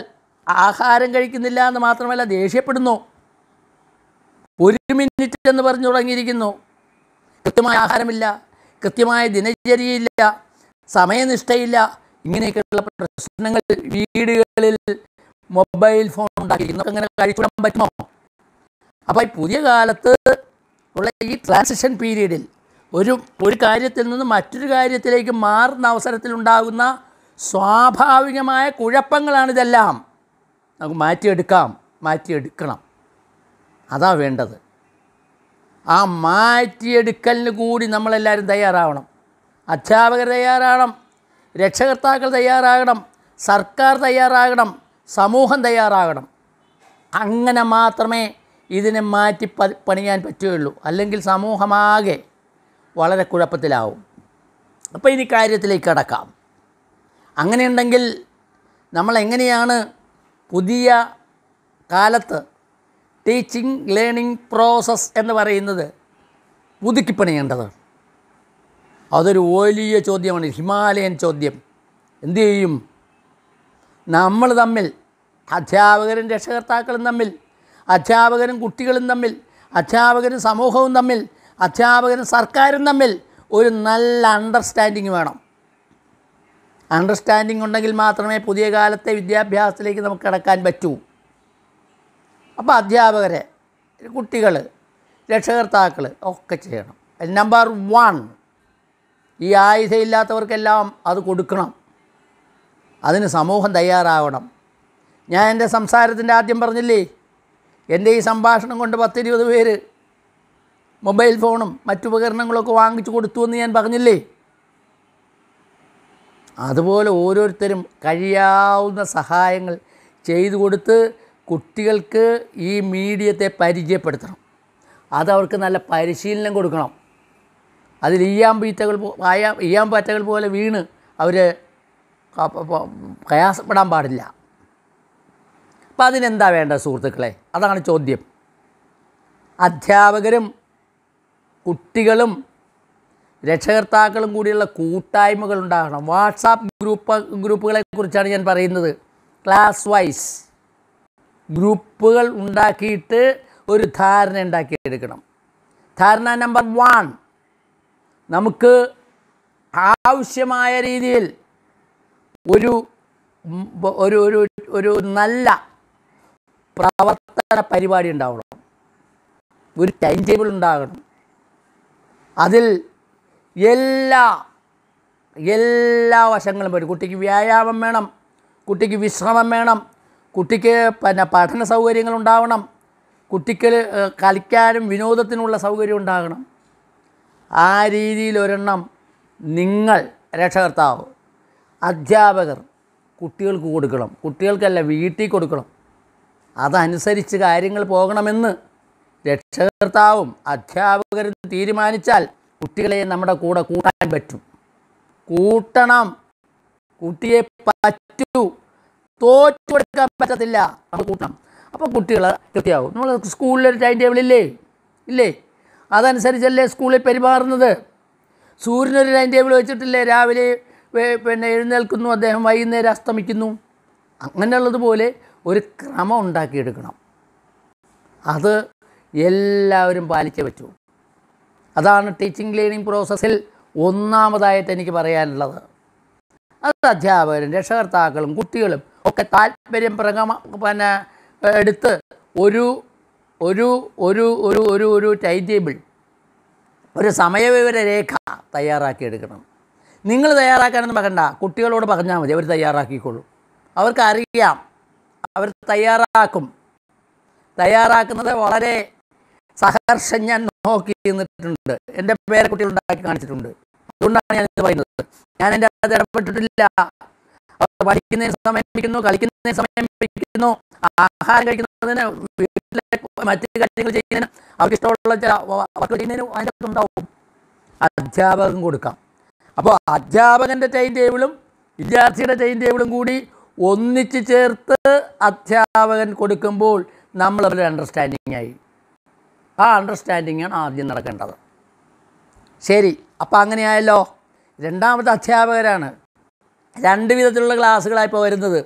ആഹാരം കഴിക്കുന്നില്ല എന്ന് മാത്രമല്ല ദേഷ്യപ്പെടുന്നു ഒരു മിനിറ്റ് എന്ന് പറഞ്ഞു തുടങ്ങിയിരിക്കുന്നു കൃത്യമായ ആഹാരമില്ല കൃത്യമായ ദിനചര്യയില്ല സമയനിഷ്ഠയില്ല ഇങ്ങനെയൊക്കെയുള്ള പ്രശ്നങ്ങൾ വീടുകളിൽ മൊബൈൽ ഫോൺ ഉണ്ടാക്കിയിരിക്കുന്നു അങ്ങനെ കഴിച്ചുവിടാൻ പറ്റുമോ അപ്പോൾ ഈ പുതിയ കാലത്ത് ഉള്ള ഈ ട്രാൻസിഷൻ പീരീഡിൽ ഒരു ഒരു കാര്യത്തിൽ നിന്ന് മറ്റൊരു കാര്യത്തിലേക്ക് മാറുന്ന അവസരത്തിലുണ്ടാകുന്ന സ്വാഭാവികമായ കുഴപ്പങ്ങളാണിതെല്ലാം നമുക്ക് മാറ്റിയെടുക്കാം മാറ്റിയെടുക്കണം അതാണ് വേണ്ടത് ആ മാറ്റിയെടുക്കലിന് കൂടി നമ്മളെല്ലാവരും തയ്യാറാവണം അധ്യാപകർ തയ്യാറാകണം രക്ഷകർത്താക്കൾ തയ്യാറാകണം സർക്കാർ തയ്യാറാകണം സമൂഹം തയ്യാറാകണം അങ്ങനെ മാത്രമേ ഇതിനെ മാറ്റി പണിയാൻ പറ്റുകയുള്ളൂ അല്ലെങ്കിൽ സമൂഹമാകെ വളരെ കുഴപ്പത്തിലാവും അപ്പോൾ ഇനി കാര്യത്തിലേക്ക് കടക്കാം അങ്ങനെയുണ്ടെങ്കിൽ നമ്മളെങ്ങനെയാണ് പുതിയ കാലത്ത് ടീച്ചിങ് ലേണിംഗ് പ്രോസസ്സ് എന്ന് പറയുന്നത് പുതുക്കിപ്പണിയേണ്ടത് അതൊരു വലിയ ചോദ്യമാണ് ഹിമാലയൻ ചോദ്യം എന്തു ചെയ്യും നമ്മൾ തമ്മിൽ അധ്യാപകരും രക്ഷകർത്താക്കളും തമ്മിൽ അധ്യാപകരും കുട്ടികളും തമ്മിൽ അധ്യാപകരും സമൂഹവും തമ്മിൽ അധ്യാപകരും സർക്കാരും തമ്മിൽ ഒരു നല്ല അണ്ടർസ്റ്റാൻഡിങ് വേണം അണ്ടർസ്റ്റാൻഡിങ് ഉണ്ടെങ്കിൽ മാത്രമേ പുതിയ കാലത്തെ വിദ്യാഭ്യാസത്തിലേക്ക് നമുക്ക് കിടക്കാൻ പറ്റൂ അപ്പോൾ അധ്യാപകരെ കുട്ടികൾ രക്ഷകർത്താക്കൾ ഒക്കെ ചെയ്യണം നമ്പർ വൺ ഈ ആയുധമില്ലാത്തവർക്കെല്ലാം അത് കൊടുക്കണം അതിന് സമൂഹം തയ്യാറാവണം ഞാൻ എൻ്റെ സംസാരത്തിൻ്റെ ആദ്യം പറഞ്ഞില്ലേ എൻ്റെ ഈ സംഭാഷണം കൊണ്ട് പത്തിരുപത് പേര് മൊബൈൽ ഫോണും മറ്റുപകരണങ്ങളൊക്കെ വാങ്ങിച്ചു കൊടുത്തു എന്ന് ഞാൻ പറഞ്ഞില്ലേ അതുപോലെ ഓരോരുത്തരും കഴിയാവുന്ന സഹായങ്ങൾ ചെയ്തു കൊടുത്ത് കുട്ടികൾക്ക് ഈ മീഡിയത്തെ പരിചയപ്പെടുത്തണം അതവർക്ക് നല്ല പരിശീലനം കൊടുക്കണം അതിൽ ഈയാമ്പീറ്റകൾ ആയ ഈയാമ്പാറ്റകൾ പോലെ വീണ് അവർ പ്രയാസപ്പെടാൻ പാടില്ല അപ്പം അതിനെന്താ വേണ്ട സുഹൃത്തുക്കളെ അതാണ് ചോദ്യം അധ്യാപകരും കുട്ടികളും രക്ഷകർത്താക്കളും കൂടിയുള്ള കൂട്ടായ്മകൾ ഉണ്ടാകണം വാട്സാപ്പ് ഗ്രൂപ്പ് ഗ്രൂപ്പുകളെ കുറിച്ചാണ് ഞാൻ പറയുന്നത് ക്ലാസ് വൈസ് ഗ്രൂപ്പുകൾ ഉണ്ടാക്കിയിട്ട് ഒരു ധാരണ ഉണ്ടാക്കിയെടുക്കണം ധാരണ നമ്പർ വൺ നമുക്ക് ആവശ്യമായ രീതിയിൽ ഒരു ഒരു ഒരു നല്ല പ്രവർത്തന പരിപാടി ഉണ്ടാവണം ഒരു ടൈം ടേബിൾ ഉണ്ടാകണം അതിൽ എല്ലാ എല്ലാ വശങ്ങളും വരും കുട്ടിക്ക് വ്യായാമം വേണം കുട്ടിക്ക് വിശ്രമം വേണം കുട്ടിക്ക് പിന്നെ പഠന സൗകര്യങ്ങൾ ഉണ്ടാവണം കുട്ടിക്ക് കളിക്കാനും വിനോദത്തിനുള്ള സൗകര്യം ഉണ്ടാകണം ആ രീതിയിൽ ഒരെണ്ണം നിങ്ങൾ രക്ഷകർത്താവ് അധ്യാപകർ കുട്ടികൾക്ക് കൊടുക്കണം കുട്ടികൾക്കല്ല വീട്ടിൽ കൊടുക്കണം അതനുസരിച്ച് കാര്യങ്ങൾ പോകണമെന്ന് രക്ഷകർത്താവും അധ്യാപകരും തീരുമാനിച്ചാൽ കുട്ടികളെ നമ്മുടെ കൂടെ കൂട്ടാൻ പറ്റും കൂട്ടണം കുട്ടിയെ പറ്റൂ തോറ്റു കൊടുക്കാൻ പറ്റത്തില്ല നമ്മൾ കൂട്ടണം അപ്പോൾ കുട്ടികൾ കൃത്യമാവും നമ്മൾ സ്കൂളിലൊരു ടൈം ടേബിൾ ഇല്ലേ ഇല്ലേ അതനുസരിച്ചല്ലേ സ്കൂളിൽ പെരുമാറുന്നത് സൂര്യനൊരു ടൈം ടേബിൾ വെച്ചിട്ടില്ലേ രാവിലെ പിന്നെ എഴുന്നേൽക്കുന്നു അദ്ദേഹം വൈകുന്നേരം അസ്തമിക്കുന്നു അങ്ങനെയുള്ളതുപോലെ ഒരു ക്രമം ഉണ്ടാക്കിയെടുക്കണം അത് എല്ലാവരും പാലിച്ചേ പറ്റൂ അതാണ് ടീച്ചിങ് ലേണിംഗ് പ്രോസസ്സിൽ ഒന്നാമതായിട്ട് എനിക്ക് പറയാനുള്ളത് അത് അധ്യാപകരും രക്ഷകർത്താക്കളും കുട്ടികളും ഒക്കെ താല്പര്യം പ്രകമ പിന്നെ എടുത്ത് ഒരു ഒരു ഒരു ഒരു ഒരു ഒരു ടൈം ടേബിൾ ഒരു സമയവിവര രേഖ തയ്യാറാക്കി എടുക്കണം നിങ്ങൾ തയ്യാറാക്കാനൊന്നും പറയണ്ട കുട്ടികളോട് പറഞ്ഞാൽ മതി അവർ തയ്യാറാക്കിക്കോളൂ അവർക്കറിയാം അവർ തയ്യാറാക്കും തയ്യാറാക്കുന്നത് വളരെ സഹർഷം ഞാൻ നോക്കി നിന്നിട്ടുണ്ട് എൻ്റെ പേരെ കുട്ടികൾ ഉണ്ടാക്കി കാണിച്ചിട്ടുണ്ട് അതുകൊണ്ടാണ് ഞാൻ ഇത് പറയുന്നത് ഞാൻ എൻ്റെ അത് ഇടപെട്ടിട്ടില്ല അവർ പഠിക്കുന്നതിന് സമയം പിടിക്കുന്നു കളിക്കുന്നതിന് സമയം പിടിക്കുന്നു ആഹാരം കഴിക്കുന്നതിന് വീട്ടിലെ മറ്റു കാര്യങ്ങൾ ചെയ്യുന്നതിന് അവർക്ക് ഇഷ്ടമുള്ള വർക്ക് ചെയ്യുന്നതിന് അതിൻ്റെ ഉണ്ടാവും അധ്യാപകൻ കൊടുക്കാം അപ്പോൾ അധ്യാപകൻ്റെ ടൈം ടേബിളും വിദ്യാർത്ഥിയുടെ ടൈം ടേബിളും കൂടി ഒന്നിച്ച് ചേർത്ത് അധ്യാപകൻ കൊടുക്കുമ്പോൾ നമ്മൾ അവരുടെ അണ്ടർസ്റ്റാൻഡിംഗ് ആയി ആ അണ്ടർസ്റ്റാൻഡിങ്ങാണ് ആദ്യം നടക്കേണ്ടത് ശരി അപ്പോൾ അങ്ങനെയായല്ലോ രണ്ടാമത്തെ അധ്യാപകരാണ് രണ്ട് വിധത്തിലുള്ള ക്ലാസ്സുകളായിപ്പോൾ വരുന്നത്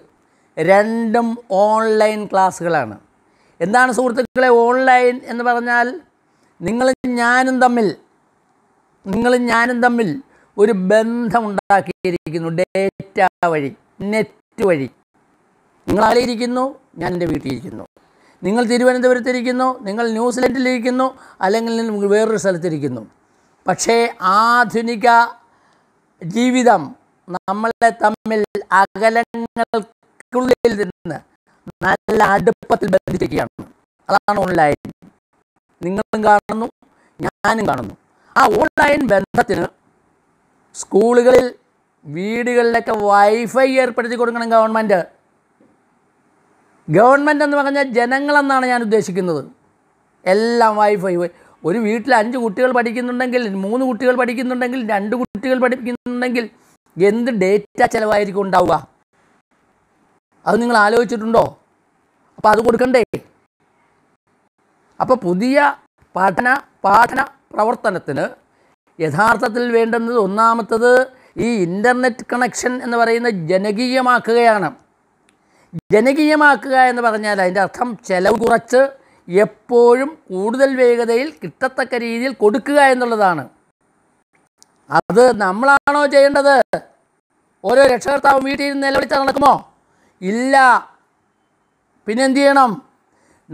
രണ്ടും ഓൺലൈൻ ക്ലാസ്സുകളാണ് എന്താണ് സുഹൃത്തുക്കളെ ഓൺലൈൻ എന്ന് പറഞ്ഞാൽ നിങ്ങളും ഞാനും തമ്മിൽ നിങ്ങളും ഞാനും തമ്മിൽ ഒരു ബന്ധം ഉണ്ടാക്കിയിരിക്കുന്നു ഡേറ്റ വഴി നെറ്റ് വഴി നിങ്ങൾ ആരെയിരിക്കുന്നു ഞാൻ എൻ്റെ വീട്ടിലിരിക്കുന്നു നിങ്ങൾ തിരുവനന്തപുരത്തിരിക്കുന്നു നിങ്ങൾ ന്യൂസിലൻഡിലിരിക്കുന്നു അല്ലെങ്കിൽ നിങ്ങൾ വേറൊരു സ്ഥലത്തിരിക്കുന്നു പക്ഷേ ആധുനിക ജീവിതം നമ്മളെ തമ്മിൽ അകലങ്ങൾ ഉള്ളിൽ നിന്ന് നല്ല അടുപ്പത്തിൽ ബന്ധിപ്പിക്കുകയാണ് അതാണ് ഓൺലൈൻ നിങ്ങളും കാണുന്നു ഞാനും കാണുന്നു ആ ഓൺലൈൻ ബന്ധത്തിന് സ്കൂളുകളിൽ വീടുകളിലൊക്കെ വൈഫൈ ഏർപ്പെടുത്തി കൊടുക്കണം ഗവൺമെൻറ് ഗവൺമെൻറ് എന്ന് പറഞ്ഞാൽ ജനങ്ങളെന്നാണ് ഞാൻ ഉദ്ദേശിക്കുന്നത് എല്ലാം വൈഫൈ ഒരു വീട്ടിൽ അഞ്ച് കുട്ടികൾ പഠിക്കുന്നുണ്ടെങ്കിൽ മൂന്ന് കുട്ടികൾ പഠിക്കുന്നുണ്ടെങ്കിൽ രണ്ട് കുട്ടികൾ പഠിക്കുന്നുണ്ടെങ്കിൽ എന്ത് ഡേറ്റ ചിലവായിരിക്കും ഉണ്ടാവുക അത് നിങ്ങൾ ആലോചിച്ചിട്ടുണ്ടോ അപ്പോൾ അത് കൊടുക്കണ്ടേ അപ്പോൾ പുതിയ പഠന പാഠന പ്രവർത്തനത്തിന് യഥാർത്ഥത്തിൽ വേണ്ടുന്നത് ഒന്നാമത്തത് ഈ ഇൻ്റർനെറ്റ് കണക്ഷൻ എന്ന് പറയുന്ന ജനകീയമാക്കുകയാണ് ജനകീയമാക്കുക എന്ന് പറഞ്ഞാൽ അതിൻ്റെ അർത്ഥം ചെലവ് കുറച്ച് എപ്പോഴും കൂടുതൽ വേഗതയിൽ കിട്ടത്തക്ക രീതിയിൽ കൊടുക്കുക എന്നുള്ളതാണ് അത് നമ്മളാണോ ചെയ്യേണ്ടത് ഓരോ രക്ഷകർത്താവും വീട്ടിൽ നിന്ന് നിലവിളിച്ചാൽ നടക്കുമോ ഇല്ല പിന്നെന്ത് ചെയ്യണം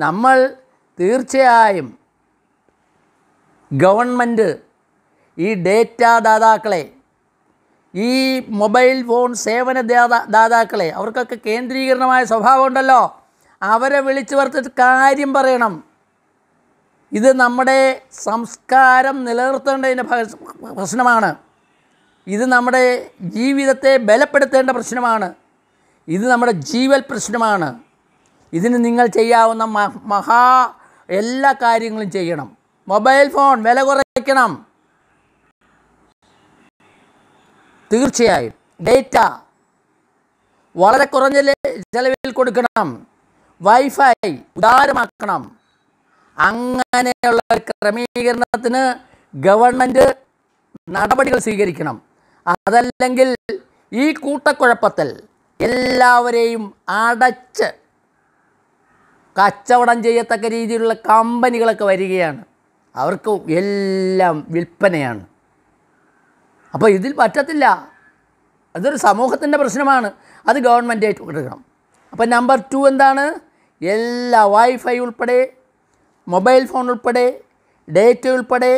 നമ്മൾ തീർച്ചയായും ഗവൺമെൻറ് ഈ ഡേറ്റ ദാതാക്കളെ ഈ മൊബൈൽ ഫോൺ സേവന ദാതാക്കളെ അവർക്കൊക്കെ കേന്ദ്രീകരണമായ സ്വഭാവമുണ്ടല്ലോ അവരെ വിളിച്ചു വർത്തിട്ട് കാര്യം പറയണം ഇത് നമ്മുടെ സംസ്കാരം നിലനിർത്തേണ്ടതിൻ്റെ പ്രശ്നമാണ് ഇത് നമ്മുടെ ജീവിതത്തെ ബലപ്പെടുത്തേണ്ട പ്രശ്നമാണ് ഇത് നമ്മുടെ ജീവൽ പ്രശ്നമാണ് ഇതിന് നിങ്ങൾ ചെയ്യാവുന്ന മഹാ എല്ലാ കാര്യങ്ങളും ചെയ്യണം മൊബൈൽ ഫോൺ വില കുറയ്ക്കണം തീർച്ചയായും ഡേറ്റ വളരെ കുറഞ്ഞ ചെലവിൽ കൊടുക്കണം വൈഫൈ ഉദാരമാക്കണം അങ്ങനെയുള്ള ക്രമീകരണത്തിന് ഗവൺമെൻറ് നടപടികൾ സ്വീകരിക്കണം അതല്ലെങ്കിൽ ഈ കൂട്ടക്കുഴപ്പത്തിൽ എല്ലാവരെയും അടച്ച് കച്ചവടം ചെയ്യത്തക്ക രീതിയിലുള്ള കമ്പനികളൊക്കെ വരികയാണ് അവർക്ക് എല്ലാം വിൽപ്പനയാണ് അപ്പോൾ ഇതിൽ പറ്റത്തില്ല അതൊരു സമൂഹത്തിൻ്റെ പ്രശ്നമാണ് അത് ഗവൺമെൻറ് എടുക്കണം അപ്പോൾ നമ്പർ ടു എന്താണ് എല്ലാ വൈഫൈ ഉൾപ്പെടെ മൊബൈൽ ഫോൺ ഉൾപ്പെടെ ഡേറ്റ ഉൾപ്പെടെ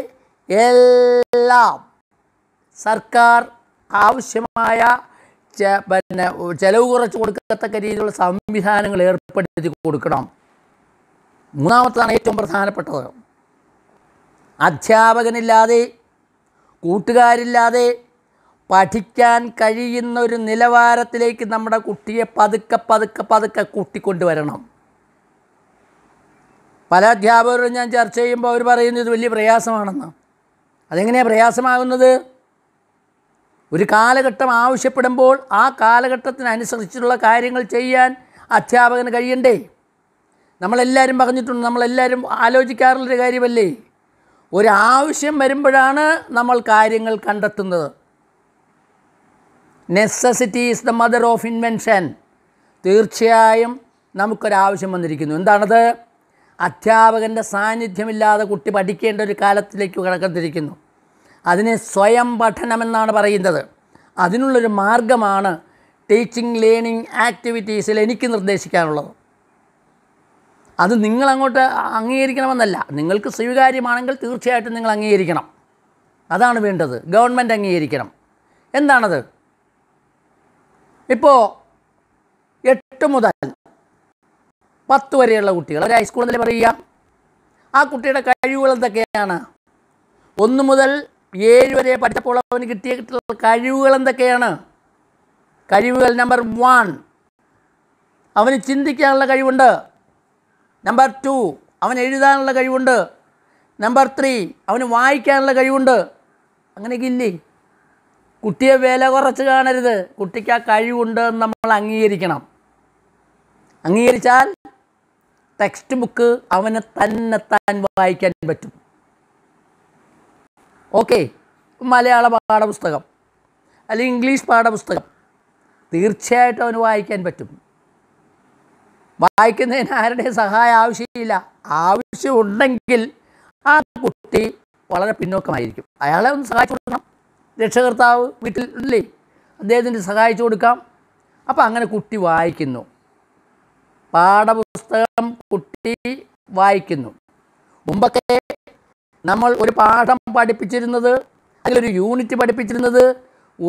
എല്ലാം സർക്കാർ ആവശ്യമായ പിന്നെ ചിലവ് കുറച്ച് കൊടുക്കത്തക്ക രീതിയിലുള്ള സംവിധാനങ്ങൾ ഏർപ്പെടുത്തി കൊടുക്കണം മൂന്നാമത്തതാണ് ഏറ്റവും പ്രധാനപ്പെട്ടത് അധ്യാപകനില്ലാതെ കൂട്ടുകാരില്ലാതെ പഠിക്കാൻ കഴിയുന്ന ഒരു നിലവാരത്തിലേക്ക് നമ്മുടെ കുട്ടിയെ പതുക്കെ പതുക്കെ പതുക്കെ കൂട്ടിക്കൊണ്ടുവരണം പല അധ്യാപകരും ഞാൻ ചർച്ച ചെയ്യുമ്പോൾ അവർ പറയുന്നത് വലിയ പ്രയാസമാണെന്ന് അതെങ്ങനെയാണ് പ്രയാസമാകുന്നത് ഒരു കാലഘട്ടം ആവശ്യപ്പെടുമ്പോൾ ആ കാലഘട്ടത്തിനനുസരിച്ചുള്ള കാര്യങ്ങൾ ചെയ്യാൻ അധ്യാപകന് കഴിയണ്ടേ നമ്മളെല്ലാവരും പറഞ്ഞിട്ടുണ്ട് നമ്മളെല്ലാവരും ആലോചിക്കാറുള്ളൊരു കാര്യമല്ലേ ഒരാവശ്യം വരുമ്പോഴാണ് നമ്മൾ കാര്യങ്ങൾ കണ്ടെത്തുന്നത് necessity is the mother of invention തീർച്ചയായും നമുക്കൊരാവശ്യം വന്നിരിക്കുന്നു എന്താണത് അധ്യാപകൻ്റെ സാന്നിധ്യമില്ലാതെ കുട്ടി പഠിക്കേണ്ട ഒരു കാലത്തിലേക്ക് കടക്കത്തിരിക്കുന്നു അതിനെ സ്വയം പഠനമെന്നാണ് പറയുന്നത് അതിനുള്ളൊരു മാർഗമാണ് ടീച്ചിങ് ലേണിംഗ് ആക്ടിവിറ്റീസിൽ എനിക്ക് നിർദ്ദേശിക്കാനുള്ളത് അത് നിങ്ങളങ്ങോട്ട് അംഗീകരിക്കണമെന്നല്ല നിങ്ങൾക്ക് സ്വീകാര്യമാണെങ്കിൽ തീർച്ചയായിട്ടും നിങ്ങൾ അംഗീകരിക്കണം അതാണ് വേണ്ടത് ഗവൺമെൻറ് അംഗീകരിക്കണം എന്താണത് ഇപ്പോൾ എട്ട് മുതൽ പത്ത് വരെയുള്ള കുട്ടികൾ ഒരു ഹൈസ്കൂളിൽ പറയുക ആ കുട്ടിയുടെ കഴിവുകൾ എന്തൊക്കെയാണ് ഒന്ന് മുതൽ ഏഴ് വരെ പഠിച്ചപ്പോൾ അവന് കിട്ടിയിട്ടുള്ള കഴിവുകൾ എന്തൊക്കെയാണ് കഴിവുകൾ നമ്പർ വൺ അവന് ചിന്തിക്കാനുള്ള കഴിവുണ്ട് നമ്പർ ടു അവൻ എഴുതാനുള്ള കഴിവുണ്ട് നമ്പർ ത്രീ അവന് വായിക്കാനുള്ള കഴിവുണ്ട് അങ്ങനെയൊക്കെ ഇല്ലേ കുട്ടിയെ വില കുറച്ച് കാണരുത് കുട്ടിക്ക് ആ കഴിവുണ്ട് എന്ന് നമ്മൾ അംഗീകരിക്കണം അംഗീകരിച്ചാൽ ടെക്സ്റ്റ് ബുക്ക് അവന് തന്നെ താൻ വായിക്കാൻ പറ്റും ഓക്കെ മലയാള പാഠപുസ്തകം അല്ലെങ്കിൽ ഇംഗ്ലീഷ് പാഠപുസ്തകം തീർച്ചയായിട്ടും അവന് വായിക്കാൻ പറ്റും വായിക്കുന്നതിന് ആരുടെ സഹായം ആവശ്യമില്ല ആവശ്യമുണ്ടെങ്കിൽ ആ കുട്ടി വളരെ പിന്നോക്കമായിരിക്കും അയാളെ ഒന്ന് സഹായിച്ചു കൊടുക്കണം രക്ഷകർത്താവ് വീട്ടിൽ ഇല്ലേ അദ്ദേഹത്തിന് സഹായിച്ചു കൊടുക്കാം അപ്പോൾ അങ്ങനെ കുട്ടി വായിക്കുന്നു പാഠപുസ്തകം കുട്ടി വായിക്കുന്നു മുമ്പൊക്കെ നമ്മൾ ഒരു പാഠം പഠിപ്പിച്ചിരുന്നത് അതിലൊരു യൂണിറ്റ് പഠിപ്പിച്ചിരുന്നത്